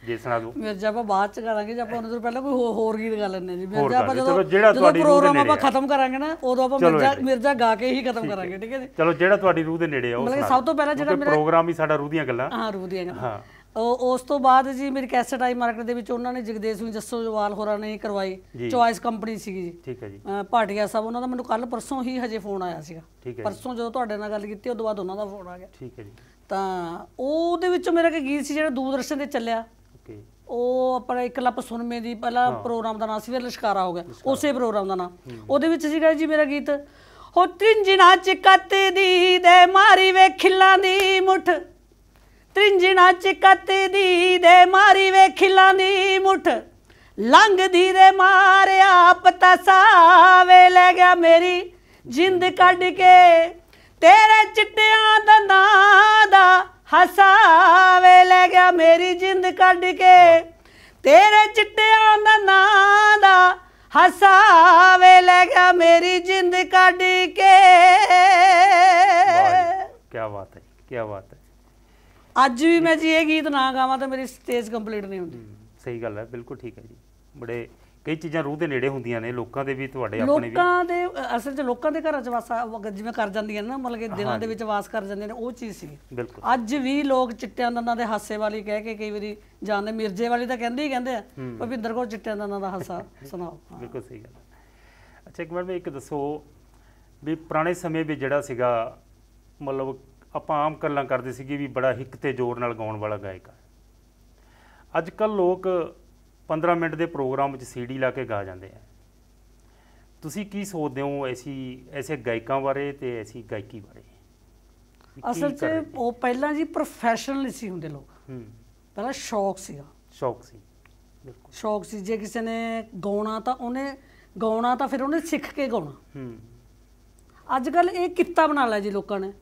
ਜੇ ਸੁਣਾ ਦੋ ਮਿਰਜ਼ਾ ਆਪਾਂ ਬਾਅਦ ਚ ਕਰਾਂਗੇ ਜੇ ਆਪਾਂ ਉਹਨਾਂ ਤੋਂ ਪਹਿਲਾਂ ਕੋਈ ਹੋਰ ਗੀਤ ਗਾ ਲੈਣੇ ਜੀ ਮਿਰਜ਼ਾ ਆਪਾਂ ਜਦੋਂ ਜਿਹੜਾ ਤੁਹਾਡੀ ਪ੍ਰੋਗਰਾਮ ਆਪਾਂ ਖਤਮ ਕਰਾਂਗੇ ਨਾ ਉਦੋਂ ਆਪਾਂ ਮਿਰਜ਼ਾ ਮਿਰਜ਼ਾ ਗਾ ਕੇ ਹੀ ਖਤਮ ਕਰਾਂਗੇ ਠੀਕ ਹੈ ਜੀ ਚਲੋ ਜਿਹੜਾ ਤੁਹਾਡੀ ਰੂਹ ਦੇ ਨੇੜੇ ਆ ਉਹ ਸਭ ਤੋਂ ਪਹਿਲਾਂ ਜਿਹੜਾ ਮੇਰਾ ਪ੍ਰੋਗਰਾਮ ਹੀ ਸਾਡਾ ਰੂਹ ਦੀਆਂ ਗੱਲਾਂ ਹਾਂ ਰੂਹ ਦੀਆਂ ਗੱਲਾਂ ਹਾਂ ਉਸ ਤੋਂ ਬਾਅਦ ਜੀ ਮੇਰੀ ਕੈਸਟ ਆਈ ਮਾਰਕੀਟ ਦੇ ਵਿੱਚ ਉਹਨਾਂ ਨੇ ਜਗਦੇਵ ਸਿੰਘ ਜੱਸੋ ਜਵਾਲ ਹੋਰਾਂ ਨੇ ਕਰਵਾਈ ਚੋਇਸ ਕੰਪਨੀ ਸੀਗੀ ਜੀ ਠੀਕ ਹੈ ਜੀ ਪਾਟਿਆ ਸਾਹਿਬ ਉਹਨਾਂ ਦਾ ਮੈਨੂੰ ਕੱਲ ਪਰਸੋਂ ਹੀ ਹਜੇ ਫੋਨ ਆਇਆ ਸੀਗਾ ਪਰਸੋਂ ਜਦੋਂ ਤੁਹਾਡੇ ਨਾਲ ਗੱਲ ਕੀਤੀ ਉਸ ਤੋਂ ਬਾਅਦ ਉਹਨਾਂ ਦਾ ਫੋਨ ਆ ਗਿਆ ਠੀਕ ਹੈ ਜੀ ਤਾਂ ਉਹਦੇ ਵਿੱਚ ਮੇਰਾ ਕਿ ਗੀਤ ਸੀ ਜਿਹੜਾ ਦੂਰਦਰਸ਼ਨ ਤੇ ਚੱਲਿਆ ਓਕੇ ਉਹ ਆਪਣਾ ਇੱਕ ਲੱਪ ਸੁਨਮੇ ਦੀ ਪਹਿਲਾ ਪ੍ਰੋਗਰਾਮ ਦਾ ਨਾਮ ਸੀ ਫਿਰ ਲਸ਼ਕਾਰਾ ਹੋ ਗਿਆ ਉਸੇ ਪ੍ਰੋਗਰਾਮ ਦਾ ਨਾਮ ਉਹਦੇ ਵਿੱਚ ਸੀਗਾ ਜੀ ਮੇਰਾ ਗੀਤ ਹੋ ਤ੍ਰਿੰਜਣਾ ਚ ਕੱਤ ਦੀ ਦੇ ਮਾਰੀ ਵੇ ਖਿੱਲਾਂ ਦੀ ਮੁੱਠ ਤ੍ਰਿੰਜਣਾ ਚ ਕੱਤ ਦੀ ਦੇ ਮਾਰੀ ਵੇ ਖਿੱਲਾਂ ਦੀ ਮੁੱਠ ਲੰਘਦੀ ਦੇ ਮਾਰਿਆ ਪਤਾ ਸਾਵੇ ਲੈ ਗਿਆ ਮੇਰੀ ਜਿੰਦ ਕੱਢ ਕੇ ਤੇਰੇ ਚਿੱਟਿਆਂ ਦੰਦਾਂ ਦਾ ਹਸਾਵੇ ਲੈ ਗਿਆ ਮੇਰੀ ਜਿੰਦ ਕੱਢ ਕੇ ਤੇਰੇ ਚਿੱਟਿਆਂ ਦਾ ਨਾਂ ਦਾ ਹਸਾਵੇ ਲੈ ਗਿਆ ਮੇਰੀ ਜਿੰਦ ਕੱਢ ਕੇ ਕੀ ਬਾਤ ਹੈ ਕੀ ਬਾਤ ਹੈ ਅੱਜ ਵੀ ਮੈਂ ਜੀ ਇਹ ਗੀਤ ਨਾ ਗਾਵਾਂ ਤਾਂ ਮੇਰੀ ਸਟੇਜ ਕੰਪਲੀਟ ਨਹੀਂ ਹੁੰਦੀ ਸਹੀ ਗੱਲ ਹੈ ਬਿਲਕੁਲ ਠੀਕ ਹੈ ਜੀ ਬੜੇ ਕਈ ਚੀਜ਼ਾਂ ਰੂਹ ਦੇ ਨੇੜੇ ਹੁੰਦੀਆਂ ਨੇ ਲੋਕਾਂ ਦੇ ਵੀ ਤੁਹਾਡੇ ਆਪਣੇ ਵੀ ਲੋਕਾਂ ਦੇ ਅਸਲ 'ਚ ਲੋਕਾਂ ਦੇ ਘਰਾਂ 'ਚ ਵਾਸਾ ਜਿਵੇਂ ਕਰ ਜਾਂਦੀਆਂ ਨੇ ਨਾ ਮਤਲਬ ਕਿ ਦਿਨਾਂ ਦੇ ਵਿੱਚ ਵਾਸ ਕਰ ਜਾਂਦੇ ਨੇ ਉਹ ਚੀਜ਼ ਸੀ ਬਿਲਕੁਲ ਅੱਜ ਵੀ ਲੋਕ ਚਿੱਟਿਆਂ ਦੰਦਾਂ ਦੇ ਹਾਸੇ ਵਾਲੀ ਕਹਿ ਕੇ ਕਈ ਵਾਰੀ ਜਾਂਦੇ ਮਿਰਜੇ ਵਾਲੀ ਤਾਂ ਕਹਿੰਦੇ ਹੀ ਕਹਿੰਦੇ ਆ ਭਵਿੰਦਰ ਕੋਲ ਚਿੱਟਿਆਂ ਦੰਦਾਂ ਦਾ ਹਾਸਾ [laughs] ਸੁਣਾਓ ਬਿਲਕੁਲ ਸਹੀ ਗੱਲ ਅੱਛਾ ਇੱਕ ਮਿੰਟ ਮੈਂ ਇੱਕ ਦੱਸੋ ਵੀ ਪੁਰਾਣੇ ਸਮੇਂ ਵਿੱਚ ਜਿਹੜਾ ਸੀਗਾ ਮਤਲਬ ਆਪਾਂ ਆਮ ਕੱਲਾਂ ਕਰਦੇ ਸੀਗੇ ਵੀ ਬੜਾ ਹਿੱਕ ਤੇ ਜ਼ੋਰ ਨਾਲ ਗਾਉਣ ਵਾਲਾ ਗਾਇਕ ਆ ਅੱਜ ਕੱਲ ਲੋਕ 15 ਮਿੰਟ ਦੇ ਪ੍ਰੋਗਰਾਮ ਵਿੱਚ ਸੀਡੀ ਲਾ ਕੇ ਗਾ ਜਾਂਦੇ ਆ ਤੁਸੀਂ ਕੀ ਸੋਚਦੇ ਹੋ ਐਸੀ ਐਸੇ ਗਾਇਕਾਂ ਬਾਰੇ ਤੇ ਐਸੀ ਗਾਇਕੀ ਬਾਰੇ ਅਸਲ 'ਚ ਉਹ ਪਹਿਲਾਂ ਜੀ ਪ੍ਰੋਫੈਸ਼ਨਲ ਸੀ ਹੁੰਦੇ ਲੋਕ ਹੂੰ ਪਹਿਲਾਂ ਸ਼ੌਕ ਸੀਗਾ ਸ਼ੌਕ ਸੀ ਬਿਲਕੁਲ ਸ਼ੌਕ ਸੀ ਜੇ ਕਿਸੇ ਨੇ ਗਾਉਣਾ ਤਾਂ ਉਹਨੇ ਗਾਉਣਾ ਤਾਂ ਫਿਰ ਉਹਨੇ ਸਿੱਖ ਕੇ ਗਾਉਣਾ ਹੂੰ ਅੱਜ ਕੱਲ ਇਹ ਕਿੱਤਾ ਬਣਾ ਲਿਆ ਜੀ ਲੋਕਾਂ ਨੇ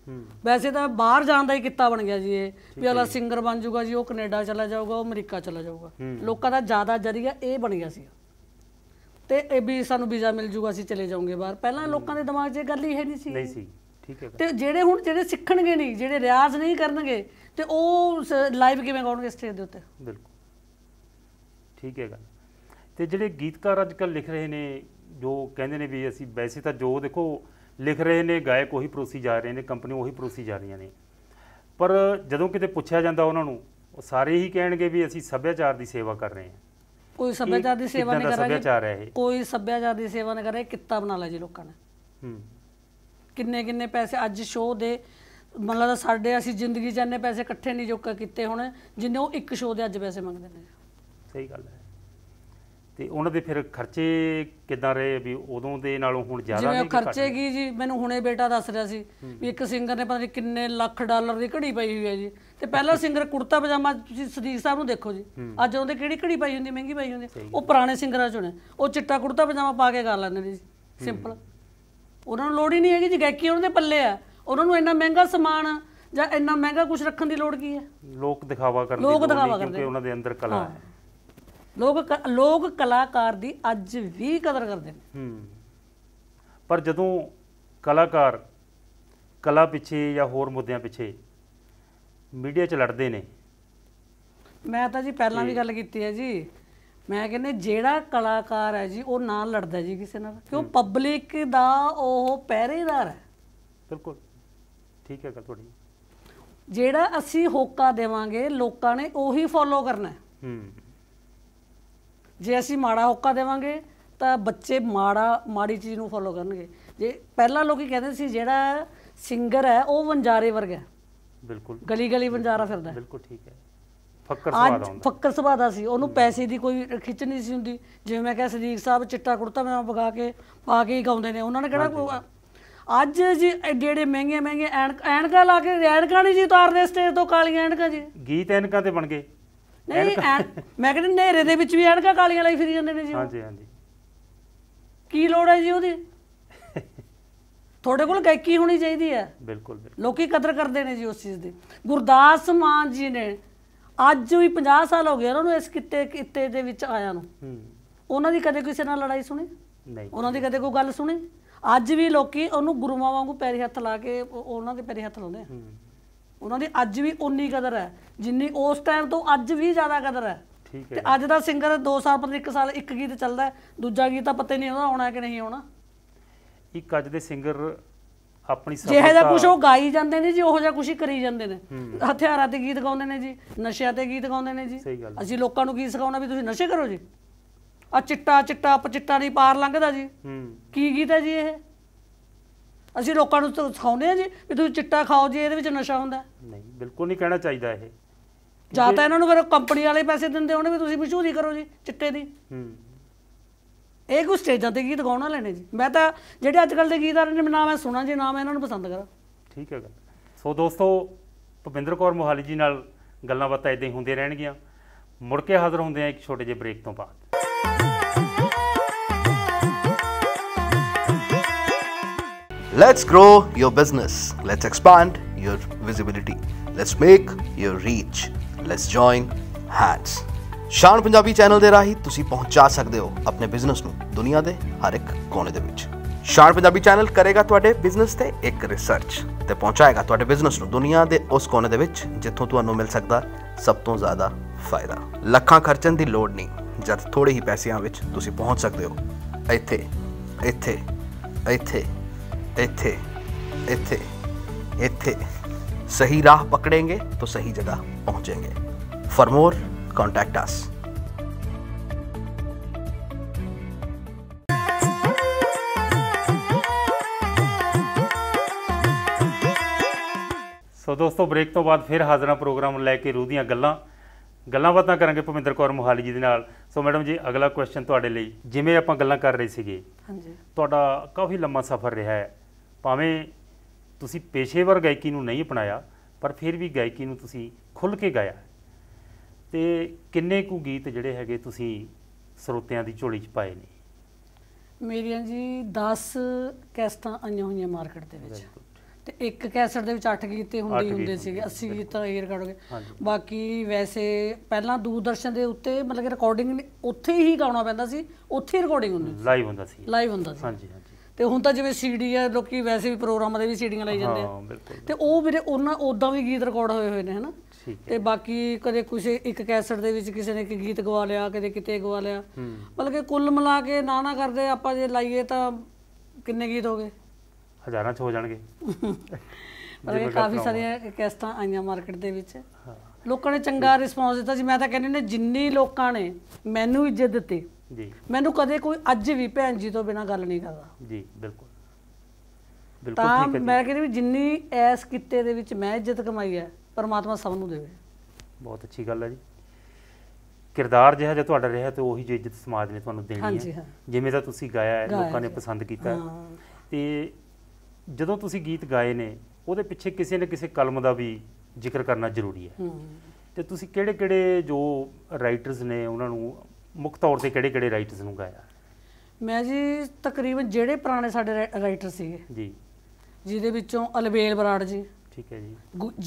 ਵੈਸੇ ਤਾਂ ਬਾਹਰ ਜਾਣ ਦਾ ਹੀ ਕਿੱਤਾ ਬਣ ਗਿਆ ਜੀ ਇਹ ਵੀ ਅਲਾ ਸਿੰਗਰ ਬਣ ਜਾਊਗਾ ਜੀ ਉਹ ਕੈਨੇਡਾ ਚਲਾ ਜਾਊਗਾ ਉਹ ਅਮਰੀਕਾ ਚਲਾ ਜਾਊਗਾ ਲੋਕਾਂ ਦਾ ਜ਼ਿਆਦਾ ਜਰੀਆ ਇਹ ਬਣ ਗਿਆ ਸੀ ਤੇ ਇਹ ਵੀ ਸਾਨੂੰ ਵੀਜ਼ਾ ਮਿਲ ਜਾਊਗਾ ਅਸੀਂ ਚਲੇ ਜਾਵਾਂਗੇ ਬਾਹਰ ਪਹਿਲਾਂ ਲੋਕਾਂ ਦੇ ਦਿਮਾਗ 'ਚ ਇਹ ਗੱਲ ਹੀ ਹੈ ਨਹੀਂ ਸੀ ਨਹੀਂ ਸੀ ਠੀਕ ਹੈ ਤੇ ਜਿਹੜੇ ਹੁਣ ਜਿਹੜੇ ਸਿੱਖਣਗੇ ਨਹੀਂ ਜਿਹੜੇ ਰਿਆਜ਼ ਨਹੀਂ ਕਰਨਗੇ ਤੇ ਉਹ ਲਾਈਵ ਕਿਵੇਂ ਗਾਉਣਗੇ ਸਟੇਜ ਦੇ ਉੱਤੇ ਬਿਲਕੁਲ ਠੀਕ ਹੈ ਗੱਲ ਤੇ ਜਿਹੜੇ ਗੀਤਕਾਰ ਅੱਜ ਕੱਲ ਲਿਖ ਰਹੇ ਨੇ ਜੋ ਕਹਿੰਦੇ ਨੇ ਵੀ ਅਸੀਂ ਵੈਸੇ ਤਾਂ ਜੋ ਦੇਖੋ ਲਿਖ ਰਹੇ ਨੇ ਗਾਇਕ ਉਹੀ ਪਰੋਸੀ ਜਾ ਰਹੇ ਨੇ ਕੰਪਨੀ ਉਹੀ ਪਰੋਸੀ ਜਾ ਰਹੀਆਂ ਨੇ ਪਰ ਜਦੋਂ ਕਿਤੇ ਪੁੱਛਿਆ ਜਾਂਦਾ ਉਹਨਾਂ ਨੂੰ ਉਹ ਸਾਰੇ ਹੀ ਕਹਿਣਗੇ ਵੀ ਅਸੀਂ ਸੱਭਿਆਚਾਰ ਦੀ ਸੇਵਾ ਕਰ ਰਹੇ ਹਾਂ ਕੋਈ ਸੱਭਿਆਚਾਰ ਦੀ ਸੇਵਾ ਨਹੀਂ ਕਰ ਰਿਹਾ ਸੱਭਿਆਚਾਰ ਹੈ ਇਹ ਕੋਈ ਸੱਭਿਆਚਾਰ ਦੀ ਸੇਵਾ ਨਹੀਂ ਕਰ ਰਿਹਾ ਕਿੱਤਾ ਬਣਾ ਲਿਆ ਜੀ ਲੋਕਾਂ ਨੇ ਹੂੰ ਕਿੰਨੇ ਕਿੰਨੇ ਪੈਸੇ ਅੱਜ ਸ਼ੋਅ ਦੇ ਮਨ ਲੱਗਦਾ ਸਾਡੇ ਅਸੀਂ ਜ਼ਿੰਦਗੀ ਜਾਨੇ ਪੈਸੇ ਇਕੱਠੇ ਨਹੀਂ ਜੋਕਾ ਕੀਤੇ ਹੁਣ ਜਿੰਨੇ ਉਹ ਇੱਕ ਸ਼ੋਅ ਦੇ ਅੱਜ ਪੈਸੇ ਮੰਗਦੇ ਨੇ ਸਹੀ ਗੱਲ ਹੈ ਤੇ ਉਹਨਾਂ ਦੇ ਫਿਰ ਖਰਚੇ ਕਿਦਾਂ ਰਹੇ ਵੀ ਉਦੋਂ ਦੇ ਨਾਲੋਂ ਹੁਣ ਜ਼ਿਆਦਾ ਨਹੀਂ ਜਿਵੇਂ ਖਰਚੇ ਕੀ ਜੀ ਮੈਨੂੰ ਹੁਣੇ ਬੇਟਾ ਦੱਸ ਰਿਹਾ ਸੀ ਵੀ ਇੱਕ ਸਿੰਗਰ ਨੇ ਪਤਾ ਨਹੀਂ ਕਿੰਨੇ ਲੱਖ ਡਾਲਰ ਦੀ ਘੜੀ ਪਾਈ ਹੋਈ ਹੈ ਜੀ ਤੇ ਪਹਿਲਾ ਸਿੰਗਰ ਕੁੜਤਾ ਪਜਾਮਾ ਤੁਸੀਂ ਸਦੀਕ ਸਾਹਿਬ ਨੂੰ ਦੇਖੋ ਜੀ ਅੱਜ ਉਹਦੇ ਕਿਹੜੀ ਘੜੀ ਪਾਈ ਹੁੰਦੀ ਮਹਿੰਗੀ ਪਾਈ ਹੁੰਦੀ ਉਹ ਪੁਰਾਣੇ ਸਿੰਗਰਾਂ ਚੋਂ ਨੇ ਉਹ ਚਿੱਟਾ ਕੁੜਤਾ ਪਜਾਮਾ ਪਾ ਕੇ ਗਾ ਲੈਂਦੇ ਨੇ ਜੀ ਸਿੰਪਲ ਉਹਨਾਂ ਨੂੰ ਲੋੜ ਹੀ ਨਹੀਂ ਹੈਗੀ ਜੀ ਗਾਇਕੀ ਉਹਨਾਂ ਦੇ ਪੱਲੇ ਆ ਉਹਨਾਂ ਨੂੰ ਇੰਨਾ ਮਹਿੰਗਾ ਸਮਾਨ ਜਾਂ ਇੰਨਾ ਮਹਿੰਗਾ ਕੁਝ ਰੱਖਣ ਦੀ ਲੋੜ ਕੀ ਹੈ ਲੋਕ ਦਿਖਾਵਾ ਕਰਦੇ ਨੇ ਕਿਉਂਕਿ ਉਹਨਾਂ ਦੇ ਅੰਦਰ ਕਲਾ ਹੈ ਲੋਕ ਲੋਕ ਕਲਾਕਾਰ ਦੀ ਅੱਜ ਵੀ ਕਦਰ ਕਰਦੇ ਨੇ ਹੂੰ ਪਰ ਜਦੋਂ ਕਲਾਕਾਰ ਕਲਾ ਪਿੱਛੇ ਜਾਂ ਹੋਰ ਮੁੱਦਿਆਂ ਪਿੱਛੇ ਮੀਡੀਆ 'ਚ ਲੜਦੇ ਨੇ ਮੈਂ ਤਾਂ ਜੀ ਪਹਿਲਾਂ ਵੀ ਗੱਲ ਕੀਤੀ ਹੈ ਜੀ ਮੈਂ ਕਹਿੰਦੇ ਜਿਹੜਾ ਕਲਾਕਾਰ ਹੈ ਜੀ ਉਹ ਨਾ ਲੜਦਾ ਜੀ ਕਿਸੇ ਨਾਲ ਕਿਉਂ ਪਬਲਿਕ ਦਾ ਉਹ ਪਹਿਰੇਦਾਰ ਹੈ ਬਿਲਕੁਲ ਠੀਕ ਹੈ ਗੱਲ ਤੁਹਾਡੀ ਜਿਹੜਾ ਅਸੀਂ ਹੋਕਾ ਦੇਵਾਂਗੇ ਲੋਕਾਂ ਨੇ ਉਹੀ ਫੋਲੋ ਕਰਨਾ ਹੂੰ ਜੇ ਅਸੀਂ ਮਾੜਾ ਹੋਕਾ ਦੇਵਾਂਗੇ ਤਾਂ ਬੱਚੇ ਮਾੜਾ ਮਾੜੀ ਚੀਜ਼ ਨੂੰ ਫੋਲੋ ਕਰਨਗੇ ਜੇ ਪਹਿਲਾਂ ਲੋਕੀ ਕਹਿੰਦੇ ਸੀ ਜਿਹੜਾ ਸਿੰਗਰ ਹੈ ਉਹ ਵੰਜਾਰੇ ਵਰਗਾ ਬਿਲਕੁਲ ਗਲੀ ਗਲੀ ਵੰਜਾਰਾ ਫਿਰਦਾ ਬਿਲਕੁਲ ਠੀਕ ਹੈ ਫੱਕਰ ਸੁਭਾਅ ਦਾ ਹੁੰਦਾ ਫੱਕਰ ਸੁਭਾਅ ਦਾ ਸੀ ਉਹਨੂੰ ਪੈਸੇ ਦੀ ਕੋਈ ਖਿੱਚ ਨਹੀਂ ਸੀ ਹੁੰਦੀ ਜਿਵੇਂ ਮੈਂ ਕਿਹਾ ਸਦੀਕ ਸਾਹਿਬ ਚਿੱਟਾ ਕੁੜਤਾ ਮੈਂ ਵਗਾ ਕੇ ਪਾ ਕੇ ਹੀ ਗਾਉਂਦੇ ਨੇ ਉਹਨਾਂ ਨੇ ਕਿਹੜਾ ਅੱਜ ਜੀ ਜਿਹੜੇ ਮਹਿੰਗੇ ਮਹਿੰਗੇ ਐਣਕਾਂ ਲਾ ਕੇ ਐਣਕਾਂ ਨਹੀਂ ਜੀ ਉਤਾਰਦੇ ਸਟੇਜ ਤੋਂ ਕਾਲੀਆਂ ਐਣਕਾਂ ਜੀ ਗੀਤ ਐਣਕਾਂ ਤੇ ਬਣ ਗਏ ਇਹ ਮੈਂ ਕਹਿੰਦਾ ਨੇਰੇ ਦੇ ਵਿੱਚ ਵੀ ਐਨਕਾਂ ਕਾਲੀਆਂ ਲਈ ਫਿਰੀ ਜਾਂਦੇ ਨੇ ਜੀ ਹਾਂਜੀ ਹਾਂਜੀ ਕੀ ਲੋੜ ਹੈ ਜੀ ਉਹਦੀ ਤੁਹਾਡੇ ਕੋਲ ਗਾਇਕੀ ਹੋਣੀ ਚਾਹੀਦੀ ਹੈ ਬਿਲਕੁਲ ਲੋਕੀ ਕਦਰ ਕਰਦੇ ਨੇ ਜੀ ਉਸ ਚੀਜ਼ ਦੀ ਗੁਰਦਾਸ ਮਾਨ ਜੀ ਨੇ ਅੱਜ ਵੀ 50 ਸਾਲ ਹੋ ਗਏ ਉਹਨਾਂ ਨੂੰ ਇਸ ਕਿੱਤੇ ਕਿੱਤੇ ਦੇ ਵਿੱਚ ਆਇਆ ਨੂੰ ਉਹਨਾਂ ਦੀ ਕਦੇ ਕਿਸੇ ਨਾਲ ਲੜਾਈ ਸੁਣੀ ਨਹੀਂ ਉਹਨਾਂ ਦੀ ਕਦੇ ਕੋਈ ਗੱਲ ਸੁਣੀ ਅੱਜ ਵੀ ਲੋਕੀ ਉਹਨੂੰ ਗੁਰੂਆਂ ਵਾਂਗੂ ਪੈਰੀ ਹੱਥ ਲਾ ਕੇ ਉਹਨਾਂ ਦੇ ਪੈਰੀ ਹੱਥ ਲਾਉਂਦੇ ਆ ਉਹਨਾਂ ਦੀ ਅੱਜ ਵੀ ਉਨੀ ਕਦਰ ਹੈ ਜਿੰਨੀ ਉਸ ਟਾਈਮ ਤੋਂ ਅੱਜ ਵੀ ਜ਼ਿਆਦਾ ਕਦਰ ਹੈ ਠੀਕ ਹੈ ਤੇ ਅੱਜ ਦਾ ਸਿੰਗਰ 2 ਸਾਲ ਪਤਾ 1 ਸਾਲ ਇੱਕ ਗੀਤ ਚੱਲਦਾ ਦੂਜਾ ਗੀਤ ਤਾਂ ਪਤਾ ਨਹੀਂ ਉਹਦਾ ਆਉਣਾ ਕਿ ਨਹੀਂ ਆਉਣਾ ਇੱਕ ਅੱਜ ਦੇ ਸਿੰਗਰ ਆਪਣੀ ਸਭ ਜਿਹੇ ਦਾ ਕੁਝ ਉਹ ਗਾਈ ਜਾਂਦੇ ਨੇ ਜੀ ਉਹੋ ਜਿਹਾ ਕੁਝ ਹੀ ਕਰੀ ਜਾਂਦੇ ਨੇ ਹਥਿਆਰਾਂ ਤੇ ਗੀਤ ਗਾਉਂਦੇ ਨੇ ਜੀ ਨਸ਼ਿਆਂ ਤੇ ਗੀਤ ਗਾਉਂਦੇ ਨੇ ਜੀ ਅਸੀਂ ਲੋਕਾਂ ਨੂੰ ਕੀ ਸਿਖਾਉਣਾ ਵੀ ਤੁਸੀਂ ਨਸ਼ੇ ਕਰੋ ਜੀ ਆ ਚਿੱਟਾ ਚਿੱਟਾ ਪਚਿੱਟਾ ਨਹੀਂ ਪਾਰ ਲੰਘਦਾ ਜੀ ਕੀ ਗੀਤ ਹੈ ਜੀ ਇਹ ਅਸੀਂ ਲੋਕਾਂ ਨੂੰ ਸਿਖਾਉਂਦੇ ਆ ਜੀ ਕਿ ਤੁਸੀਂ ਚਿੱਟਾ ਖਾਓ ਜੀ ਇਹਦੇ ਵਿੱਚ ਨਸ਼ਾ ਹੁੰਦਾ ਨਹੀਂ ਬਿਲਕੁਲ ਨਹੀਂ ਕਹਿਣਾ ਚਾਹੀਦਾ ਇਹ ਜਾਂ ਤਾਂ ਇਹਨਾਂ ਨੂੰ ਫਿਰ ਕੰਪਨੀ ਵਾਲੇ ਪੈਸੇ ਦਿੰਦੇ ਹੋਣੇ ਵੀ ਤੁਸੀਂ ਮਸ਼ਹੂਰੀ ਕਰੋ ਜੀ ਚਿੱਟੇ ਦੀ ਹੂੰ ਇਹ ਕੋ ਸਟੇਜਾਂ ਤੇ ਗੀਤ ਗਾਉਣਾ ਲੈਣੇ ਜੀ ਮੈਂ ਤਾਂ ਜਿਹੜੇ ਅੱਜ ਕੱਲ ਦੇ ਗੀਤ ਆ ਰਹੇ ਨੇ ਨਾਮ ਮੈਂ ਸੁਣਾ ਜੀ ਨਾਮ ਇਹਨਾਂ ਨੂੰ ਪਸੰਦ ਕਰਾਂ ਠੀਕ ਹੈ ਗੱਲ ਸੋ ਦੋਸਤੋ ਭਵਿੰਦਰ ਕੌਰ ਮੋਹਾਲੀ ਜੀ ਨਾਲ ਗੱਲਾਂ ਬਾਤਾਂ ਇਦਾਂ ਹੀ ਹੁੰਦੀਆਂ ਰਹਿਣਗੀਆਂ ਮੁੜ ਕੇ ਹਾਜ਼ਰ ਹੁੰਦੇ ਆ ਇੱਕ ਛੋਟੇ ਜਿਹੇ ਬ੍ਰੇਕ ਤੋਂ ਬਾਅਦ Let's grow your business. Let's expand your visibility. Let's make your reach. Let's join hands. Shaan Punjabi channel ਦੇ ਰਾਹੀਂ ਤੁਸੀਂ ਪਹੁੰਚਾ ਸਕਦੇ ਹੋ ਆਪਣੇ ਬਿਜ਼ਨਸ ਨੂੰ ਦੁਨੀਆ ਦੇ ਹਰ ਇੱਕ ਕੋਨੇ ਦੇ ਵਿੱਚ। ਸ਼ਾਨ ਪੰਜਾਬੀ ਚੈਨਲ ਕਰੇਗਾ ਤੁਹਾਡੇ ਬਿਜ਼ਨਸ ਤੇ ਇੱਕ ਰਿਸਰਚ ਤੇ ਪਹੁੰਚਾਏਗਾ ਤੁਹਾਡੇ ਬਿਜ਼ਨਸ ਨੂੰ ਦੁਨੀਆ ਦੇ ਉਸ ਕੋਨੇ ਦੇ ਵਿੱਚ ਜਿੱਥੋਂ ਤੁਹਾਨੂੰ ਮਿਲ ਸਕਦਾ ਸਭ ਤੋਂ ਜ਼ਿਆਦਾ ਫਾਇਦਾ। ਲੱਖਾਂ ਖਰਚਣ ਦੀ ਲੋੜ ਨਹੀਂ। ਜਦ ਥੋੜੇ ਹੀ ਪੈਸਿਆਂ ਵਿੱਚ ਤੁਸੀਂ ਪਹੁੰਚ ਸਕਦੇ ਹੋ ਇੱਥੇ ਇੱਥੇ ਇੱਥੇ ਇੱਥੇ ਇੱਥੇ ਇੱਥੇ ਸਹੀ ਰਾਹ ਪਕੜेंगे तो सही जगह पहुंचेंगे फॉर मोर ਕੰਟੈਕਟ अस ਸੋ ਦੋਸਤੋ ਬ੍ਰੇਕ ਤੋਂ ਬਾਅਦ ਫਿਰ ਹਾਜ਼ਰਾਂ ਪ੍ਰੋਗਰਾਮ ਲੈ ਕੇ ਰੂਦੀਆਂ ਗੱਲਾਂ ਗੱਲਾਂ ਬਾਤਾਂ ਕਰਾਂਗੇ ਭਵਿੰਦਰ ਕੌਰ ਮੋਹਾਲੀ ਜੀ ਦੇ ਨਾਲ ਸੋ ਮੈਡਮ ਜੀ ਅਗਲਾ ਕੁਐਸਚਨ ਤੁਹਾਡੇ ਲਈ ਜਿਵੇਂ ਆਪਾਂ ਗੱਲਾਂ ਕਰ ਰਹੇ ਸੀਗੇ ਹਾਂਜੀ ਤੁਹਾਡਾ ਕਾਫੀ ਲੰਮਾ ਸਫ਼ਰ ਰਿਹਾ ਹੈ ਭਾਵੇਂ ਤੁਸੀਂ ਪੇਸ਼ੇਵਰ ਗਾਇਕੀ ਨੂੰ ਨਹੀਂ ਅਪਣਾਇਆ ਪਰ ਫਿਰ ਵੀ ਗਾਇਕੀ ਨੂੰ ਤੁਸੀਂ ਖੁੱਲ ਕੇ ਗਾਇਆ ਤੇ ਕਿੰਨੇ ਕੁ ਗੀਤ ਜਿਹੜੇ ਹੈਗੇ ਤੁਸੀਂ ਸਰੋਤਿਆਂ ਦੀ ਝੋਲੀ 'ਚ ਪਾਏ ਨੇ ਮੇਰੀਆਂ ਜੀ 10 ਕੈਸਟਾਂ ਆਈਆਂ ਹੋਈਆਂ ਮਾਰਕੀਟ ਦੇ ਵਿੱਚ ਤੇ ਇੱਕ ਕੈਸਟ ਦੇ ਵਿੱਚ 8 ਗੀਤ ਤੇ ਹੁੰਦੇ ਹੁੰਦੇ ਸੀਗੇ 80 ਗੀਤ ਤਾਂ ਏਅਰ ਕਰੋਗੇ ਬਾਕੀ ਵੈਸੇ ਪਹਿਲਾਂ ਦੂਰਦਰਸ਼ਨ ਦੇ ਉੱਤੇ ਮਤਲਬ ਕਿ ਰਿਕਾਰਡਿੰਗ ਉੱਥੇ ਹੀ ਗਾਉਣਾ ਪੈਂਦਾ ਸੀ ਉੱਥੇ ਰਿਕਾਰਡਿੰਗ ਹੁੰਦੀ ਸੀ ਲਾਈਵ ਹੁੰਦਾ ਸੀ ਲਾਈਵ ਹੁੰਦਾ ਸੀ ਹਾਂਜੀ ਤੇ ਹੁਣ ਤਾਂ ਜਿਵੇਂ ਸੀਡੀ ਆ ਲੋਕੀ ਵੈਸੇ ਵੀ ਪ੍ਰੋਗਰਾਮਾਂ ਦੇ ਵੀ ਸੀਡੀਆਂ ਲਾਈ ਜਾਂਦੇ ਆ ਹਾਂ ਬਿਲਕੁਲ ਤੇ ਉਹ ਵੀਰੇ ਉਹਨਾਂ ਉਦਾਂ ਵੀ ਗੀਤ ਰਿਕਾਰਡ ਹੋਏ ਹੋਏ ਨੇ ਹਨਾ ਤੇ ਬਾਕੀ ਕਦੇ ਕੁਝ ਇੱਕ ਕੈਸਟ ਦੇ ਵਿੱਚ ਕਿਸੇ ਨੇ ਇੱਕ ਗੀਤ ਗਵਾ ਲਿਆ ਕਦੇ ਕਿਤੇ ਗਵਾ ਲਿਆ ਮਤਲਬ ਕਿ ਕੁੱਲ ਮਿਲਾ ਕੇ ਨਾ ਨਾ ਕਰਦੇ ਆਪਾਂ ਜੇ ਲਾਈਏ ਤਾਂ ਕਿੰਨੇ ਗੀਤ ਹੋਗੇ ਹਜ਼ਾਰਾਂ ਚ ਹੋ ਜਾਣਗੇ [laughs] ਮਤਲਬ ਕਾਫੀ ਸਾਰੀਆਂ ਕੈਸਟਾਂ ਆਈਆਂ ਮਾਰਕੀਟ ਦੇ ਵਿੱਚ ਲੋਕਾਂ ਨੇ ਚੰਗਾ ਰਿਸਪੌਂਸ ਦਿੱਤਾ ਜੀ ਮੈਂ ਤਾਂ ਕਹਿੰਦੀ ਨੇ ਜਿੰਨੀ ਲੋਕਾਂ ਨੇ ਮੈਨੂੰ ਇੱਜ਼ਤ ਦਿੱਤੀ ਜੀ ਮੈਨੂੰ ਕਦੇ ਕੋਈ ਅੱਜ ਵੀ ਭੈਣ ਜੀ ਤੋਂ ਬਿਨਾ ਗੱਲ ਨਹੀਂ ਕਰਦਾ ਜੀ ਬਿਲਕੁਲ ਬਿਲਕੁਲ ਠੀਕ ਹੈ ਤਾਂ ਮੈਂ ਕਹਿੰਦੀ ਵੀ ਜਿੰਨੀ ਐਸ ਕਿੱਤੇ ਦੇ ਵਿੱਚ ਮੈਂ ਇੱਜ਼ਤ ਕਮਾਈ ਹੈ ਪਰਮਾਤਮਾ ਸਭ ਨੂੰ ਦੇਵੇ ਬਹੁਤ ਅੱਛੀ ਗੱਲ ਹੈ ਜੀ ਕਿਰਦਾਰ ਜਿਹੜਾ ਜੇ ਤੁਹਾਡਾ ਰਿਹਾ ਤੇ ਉਹੀ ਜੇ ਇੱਜ਼ਤ ਸਮਾਜ ਨੇ ਤੁਹਾਨੂੰ ਦੇਣੀ ਹੈ ਜਿਵੇਂ ਦਾ ਤੁਸੀਂ ਗਾਇਆ ਹੈ ਲੋਕਾਂ ਨੇ ਪਸੰਦ ਕੀਤਾ ਤੇ ਜਦੋਂ ਤੁਸੀਂ ਗੀਤ ਗਾਏ ਨੇ ਉਹਦੇ ਪਿੱਛੇ ਕਿਸੇ ਨਾ ਕਿਸੇ ਕਲਮ ਦਾ ਵੀ ਜ਼ਿਕਰ ਕਰਨਾ ਜ਼ਰੂਰੀ ਹੈ ਤੇ ਤੁਸੀਂ ਕਿਹੜੇ-ਕਿਹੜੇ ਜੋ ਰਾਈਟਰਸ ਨੇ ਉਹਨਾਂ ਨੂੰ ਮੁੱਖ ਤੌਰ ਤੇ ਕਿਹੜੇ ਕਿਹੜੇ ਰਾਈਟਰਸ ਨੂੰ ਗਾਇਆ ਮੈਂ ਜੀ ਤਕਰੀਬਨ ਜਿਹੜੇ ਪੁਰਾਣੇ ਸਾਡੇ ਰਾਈਟਰ ਸੀਗੇ ਜੀ ਜਿਹਦੇ ਵਿੱਚੋਂ ਅਲਵੇਲ ਬਰਾੜ ਜੀ ਠੀਕ ਹੈ ਜੀ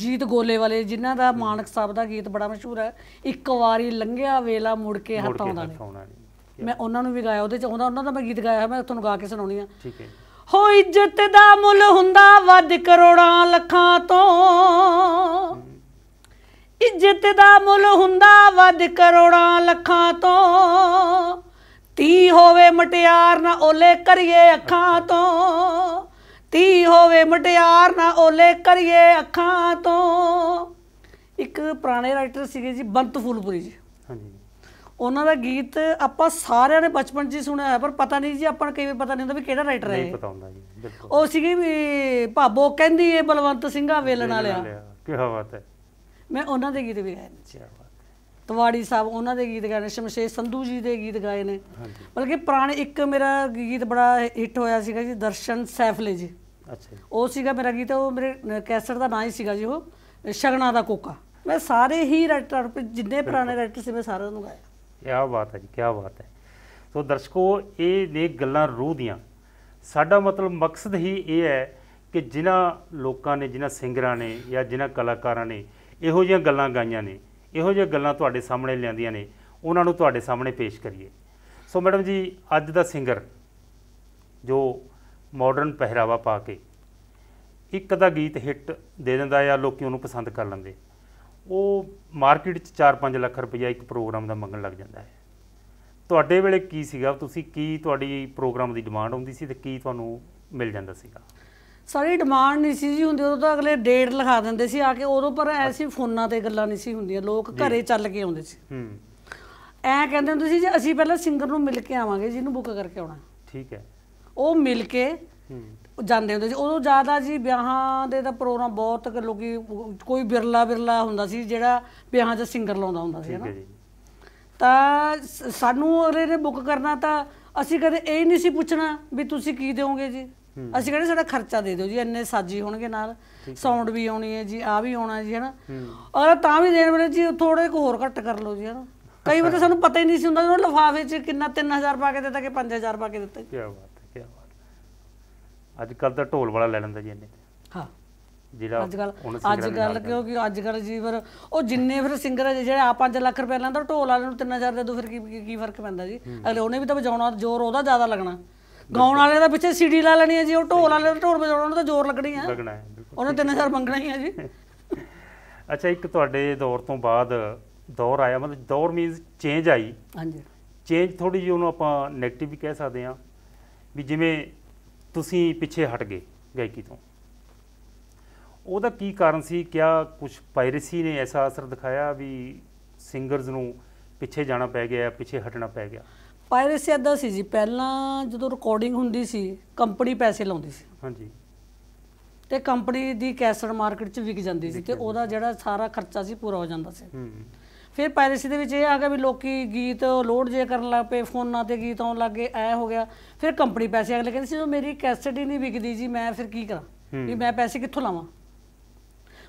ਜੀਤ ਗੋਲੇ ਵਾਲੇ ਜਿਨ੍ਹਾਂ ਦਾ ਮਾਨਕ ਸਾਹਿਬ ਦਾ ਗੀਤ ਬੜਾ ਮਸ਼ਹੂਰ ਹੈ ਇੱਕ ਵਾਰੀ ਲੰਘਿਆ ਵੇਲਾ ਮੁੜ ਕੇ ਹੱਥ ਆਉਂਦਾ ਨਹੀਂ ਮੈਂ ਉਹਨਾਂ ਨੂੰ ਵੀ ਗਾਇਆ ਉਹਦੇ ਚ ਆਉਂਦਾ ਉਹਨਾਂ ਦਾ ਮੈਂ ਗੀਤ ਗਾਇਆ ਮੈਂ ਤੁਹਾਨੂੰ ਗਾ ਕੇ ਸੁਣਾਉਣੀ ਆ ਠੀਕ ਹੈ ਹੋ ਇੱਜ਼ਤ ਦਾ ਮੁੱਲ ਹੁੰਦਾ ਵੱਧ ਕਰੋੜਾਂ ਲੱਖਾਂ ਤੋਂ ਇੱਜ਼ਤ ਦਾ ਮੁੱਲ ਹੁੰਦਾ ਵੱਧ ਕਰੋੜਾਂ ਲੱਖਾਂ ਤੋਂ ਤੀ ਹੋਵੇ ਮਟਿਆਰ ਨਾ ਓਲੇ ਕਰੀਏ ਅੱਖਾਂ ਤੋਂ ਤੀ ਹੋਵੇ ਮਟਿਆਰ ਨਾ ਓਲੇ ਕਰੀਏ ਅੱਖਾਂ ਤੋਂ ਇੱਕ ਪੁਰਾਣੇ ਰਾਈਟਰ ਸੀਗੇ ਜੀ ਬੰਤ ਫੁੱਲਪੁਰੀ ਜੀ ਹਾਂਜੀ ਉਹਨਾਂ ਦਾ ਗੀਤ ਆਪਾਂ ਸਾਰਿਆਂ ਨੇ ਬਚਪਨ 'ਚ ਸੁਣਿਆ ਹੈ ਪਰ ਪਤਾ ਨਹੀਂ ਜੀ ਆਪਾਂ ਨੂੰ ਕਈ ਵਾਰ ਪਤਾ ਨਹੀਂ ਹੁੰਦਾ ਵੀ ਕਿਹੜਾ ਰਾਈਟਰ ਹੈ ਨਹੀਂ ਪਤਾ ਹੁੰਦਾ ਜੀ ਉਹ ਸੀਗੀ ਵੀ ਭਾਬੋ ਕਹਿੰਦੀ ਏ ਬਲਵੰਤ ਸਿੰਘਾ ਵੇਲਣ ਵਾਲਿਆ ਕੀ ਬਾਤ ਹੈ ਮੈਂ ਉਹਨਾਂ ਦੇ ਗੀਤ ਵੀ ਗਾਏ ਨੇ ਤਵਾੜੀ ਸਾਹਿਬ ਉਹਨਾਂ ਦੇ ਗੀਤ ਗਾਏ ਨੇ ਸ਼ਮਸ਼ੇਰ ਸੰਧੂ ਜੀ ਦੇ ਗੀਤ ਗਾਏ ਨੇ ਬਲਕਿ ਪੁਰਾਣੇ ਇੱਕ ਮੇਰਾ ਗੀਤ ਬੜਾ ਹਿੱਟ ਹੋਇਆ ਸੀਗਾ ਜੀ ਦਰਸ਼ਨ ਸੈਫਲੇ ਜੀ ਅੱਛਾ ਉਹ ਸੀਗਾ ਮੇਰਾ ਗੀਤ ਉਹ ਮੇਰੇ ਕੈਸਟ ਦਾ ਨਾਂ ਹੀ ਸੀਗਾ ਜੀ ਉਹ ਸ਼ਗਣਾ ਦਾ ਕੋਕਾ ਮੈਂ ਸਾਰੇ ਹੀ ਰਾਈਟਰ ਜਿੰਨੇ ਪੁਰਾਣੇ ਰਾਈਟਰ ਸੀ ਮੈਂ ਸਾਰਿਆਂ ਨੂੰ ਗਾਇਆ ਕੀ ਬਾਤ ਹੈ ਜੀ ਕੀ ਬਾਤ ਹੈ ਸੋ ਦਰਸ਼ਕੋ ਇਹ ਨੇ ਗੱਲਾਂ ਰੂਹ ਦੀਆਂ ਸਾਡਾ ਮਤਲਬ ਮਕਸਦ ਹੀ ਇਹ ਹੈ ਕਿ ਜਿਨ੍ਹਾਂ ਲੋਕਾਂ ਨੇ ਜਿਨ੍ਹਾਂ ਸਿੰਗਰਾਂ ਨੇ ਜਾਂ ਜਿਨ੍ਹਾਂ ਕਲਾਕਾਰਾਂ ਨੇ ਇਹੋ ਜਿਹੀਆਂ ਗੱਲਾਂ ਗਾਈਆਂ ਨੇ ਇਹੋ ਜਿਹੀਆਂ ਗੱਲਾਂ ਤੁਹਾਡੇ ਸਾਹਮਣੇ ਲਿਆਂਦੀਆਂ ਨੇ ਉਹਨਾਂ ਨੂੰ ਤੁਹਾਡੇ ਸਾਹਮਣੇ ਪੇਸ਼ ਕਰੀਏ ਸੋ ਮੈਡਮ ਜੀ ਅੱਜ ਦਾ ਸਿੰਗਰ ਜੋ ਮਾਡਰਨ ਪਹਿਰਾਵਾ ਪਾ ਕੇ ਇੱਕ ਦਾ ਗੀਤ ਹਿੱਟ ਦੇ ਦਿੰਦਾ ਆ ਲੋਕੀ ਉਹਨੂੰ ਪਸੰਦ ਕਰ ਲੈਂਦੇ ਉਹ ਮਾਰਕੀਟ 'ਚ 4-5 ਲੱਖ ਰੁਪਈਆ ਇੱਕ ਪ੍ਰੋਗਰਾਮ ਦਾ ਮੰਗਣ ਲੱਗ ਜਾਂਦਾ ਹੈ ਤੁਹਾਡੇ ਵੇਲੇ ਕੀ ਸੀਗਾ ਤੁਸੀਂ ਕੀ ਤੁਹਾਡੀ ਪ੍ਰੋਗਰਾਮ ਦੀ ਡਿਮਾਂਡ ਹੁੰਦੀ ਸੀ ਤੇ ਕੀ ਤੁਹਾਨੂੰ ਮਿਲ ਜਾਂਦਾ ਸੀਗਾ ਸਾਰੀ ਡਿਮਾਂਡ ਨਹੀਂ ਸੀ ਜੀ ਹੁੰਦੀ ਉਦੋਂ ਤਾਂ ਅਗਲੇ ਡੇਟ ਲਿਖਾ ਦਿੰਦੇ ਸੀ ਆ ਕੇ ਉਦੋਂ ਪਰ ਐਸੀ ਫੋਨਾਂ ਤੇ ਗੱਲਾਂ ਨਹੀਂ ਸੀ ਹੁੰਦੀਆਂ ਲੋਕ ਘਰੇ ਚੱਲ ਕੇ ਆਉਂਦੇ ਸੀ ਹੂੰ ਐ ਕਹਿੰਦੇ ਹੁੰਦੇ ਸੀ ਜੀ ਅਸੀਂ ਪਹਿਲਾਂ ਸਿੰਗਰ ਨੂੰ ਮਿਲ ਕੇ ਆਵਾਂਗੇ ਜਿਹਨੂੰ ਬੁੱਕ ਕਰਕੇ ਆਉਣਾ ਠੀਕ ਹੈ ਉਹ ਮਿਲ ਕੇ ਹੂੰ ਜਾਂਦੇ ਹੁੰਦੇ ਸੀ ਉਦੋਂ ਜ਼ਿਆਦਾ ਜੀ ਵਿਆਹਾਂ ਦੇ ਤਾਂ ਪ੍ਰੋਗਰਾਮ ਬਹੁਤ ਕਿ ਲੋਕੀ ਕੋਈ ਬਿਰਲਾ ਬਿਰਲਾ ਹੁੰਦਾ ਸੀ ਜਿਹੜਾ ਵਿਆਹਾਂ 'ਚ ਸਿੰਗਰ ਲਾਉਂਦਾ ਹੁੰਦਾ ਸੀ ਹਨਾ ਤਾਂ ਸਾਨੂੰ ਅਗਲੇ ਨੇ ਬੁੱਕ ਕਰਨਾ ਤਾਂ ਅਸੀਂ ਕਦੇ ਇਹ ਨਹੀਂ ਸੀ ਪੁੱਛਣਾ ਵੀ ਤੁਸੀਂ ਕੀ ਦਿਓਗੇ ਜੀ ਅਸੀਂ ਕਹਿੰਦੇ ਸਾਡਾ ਖਰਚਾ ਦੇ ਦਿਓ ਜੀ ਇੰਨੇ ਸਾਜੀ ਹੋਣਗੇ ਨਾਲ ਸਾਊਂਡ ਵੀ ਆਉਣੀ ਹੈ ਜੀ ਆ ਵੀ ਆਉਣਾ ਜੀ ਹਨਾ ਔਰ ਤਾਂ ਵੀ ਦੇਣ ਵੇਲੇ ਜੀ ਥੋੜੇ ਕੋ ਹੋਰ ਘੱਟ ਕਰ ਲਓ ਜੀ ਹਨਾ ਕਈ ਵਾਰ ਤਾਂ ਸਾਨੂੰ ਪਤਾ ਹੀ ਨਹੀਂ ਸੀ ਹੁੰਦਾ ਉਹਨਾਂ ਲਫਾਫੇ 'ਚ ਕਿੰਨਾ 3000 ਪਾ ਕੇ ਦਿੱਤਾ ਕਿ 5000 ਪਾ ਕੇ ਦਿੱਤਾ ਕੀ ਬਾਤ ਹੈ ਕੀ ਬਾਤ ਅੱਜ ਕੱਲ ਤਾਂ ਢੋਲ ਵਾਲਾ ਲੈ ਲੈਂਦਾ ਜੀ ਇੰਨੇ ਹਾਂ ਜਿਹੜਾ ਅੱਜ ਕੱਲ ਅੱਜ ਕੱਲ ਕਿਉਂਕਿ ਅੱਜ ਕੱਲ ਜੀ ਫਿਰ ਉਹ ਜਿੰਨੇ ਫਿਰ ਸਿੰਗਰ ਜਿਹੜੇ ਆ 5 ਲੱਖ ਰੁਪਏ ਲੈਂਦਾ ਢੋਲ ਵਾਲੇ ਨੂੰ 3000 ਦੇ ਦੋ ਫਿਰ ਕੀ ਕੀ ਫਰਕ ਪੈਂਦਾ ਜੀ ਅਗਲੇ ਉਹਨੇ ਵੀ ਤਾਂ ਵਜਾਉਣਾ ਜ਼ੋਰ ਉਹਦਾ ਜ਼ਿਆਦਾ ਲੱਗਣਾ ਗਾਉਣ ਵਾਲਿਆਂ ਦਾ ਪਿੱਛੇ ਸੀਡੀ ਲਾ ਲੈਣੀ ਹੈ ਜੀ ਉਹ ਢੋਲ ਵਾਲੇ ਦਾ ਢੋਲ ਵਜਾਉਣਾ ਉਹਨਾਂ ਤਾਂ ਜ਼ੋਰ ਲੱਗਣੀ ਹੈ ਲੱਗਣਾ ਹੈ ਉਹਨੇ 3000 ਮੰਗਣਾ ਹੀ ਹੈ ਜੀ [laughs] ਅੱਛਾ ਇੱਕ ਤੁਹਾਡੇ ਦੌਰ ਤੋਂ ਬਾਅਦ ਦੌਰ ਆਇਆ ਮਤਲਬ ਦੌਰ ਮੀਨਸ ਚੇਂਜ ਆਈ ਹਾਂਜੀ ਚੇਂਜ ਥੋੜੀ ਜਿਹੀ ਉਹਨੂੰ ਆਪਾਂ 네ਗੇਟਿਵ ਵੀ ਕਹਿ ਸਕਦੇ ਹਾਂ ਵੀ ਜਿਵੇਂ ਤੁਸੀਂ ਪਿੱਛੇ ਹਟ ਗਏ ਗਾਇਕੀ ਤੋਂ ਉਹਦਾ ਕੀ ਕਾਰਨ ਸੀ ਕਿਆ ਕੁਝ ਪਾਇਰੇਸੀ ਨੇ ਐਸਾ ਅਸਰ ਦਿਖਾਇਆ ਵੀ ਸਿੰਗਰਜ਼ ਨੂੰ ਪਿੱਛੇ ਜਾਣਾ ਪੈ ਗਿਆ ਪਿੱਛੇ ਹਟਣਾ ਪੈ ਗਿਆ ਪਾਇਰੇਸੀ ਐਦਾਂ ਸੀ ਜੀ ਪਹਿਲਾਂ ਜਦੋਂ ਰਿਕਾਰਡਿੰਗ ਹੁੰਦੀ ਸੀ ਕੰਪਨੀ ਪੈਸੇ ਲਾਉਂਦੀ ਸੀ ਹਾਂਜੀ ਤੇ ਕੰਪਨੀ ਦੀ ਕੈਸਟ ਮਾਰਕੀਟ 'ਚ ਵਿਕ ਜਾਂਦੀ ਸੀ ਤੇ ਉਹਦਾ ਜਿਹੜਾ ਸਾਰਾ ਖਰਚਾ ਸੀ ਪੂਰਾ ਹੋ ਜਾਂਦਾ ਸੀ ਫਿਰ ਪਾਇਰੇਸੀ ਦੇ ਵਿੱਚ ਇਹ ਆ ਗਿਆ ਵੀ ਲੋਕੀ ਗੀਤ ਲੋਡ ਜੇ ਕਰਨ ਲੱਗ ਪਏ ਫੋਨਾਂ ਤੇ ਗੀਤ ਆਉਣ ਲੱਗ ਗਏ ਐ ਹੋ ਗਿਆ ਫਿਰ ਕੰਪਨੀ ਪੈਸੇ ਅਗਲੇ ਕਹਿੰਦੇ ਸੀ ਜੋ ਮੇਰੀ ਕੈਸਟ ਹੀ ਨਹੀਂ ਵਿਕਦੀ ਜੀ ਮੈਂ ਫਿਰ ਕੀ ਕਰਾਂ ਵੀ ਮੈਂ ਪੈਸੇ ਕਿੱਥੋਂ ਲਾਵਾਂ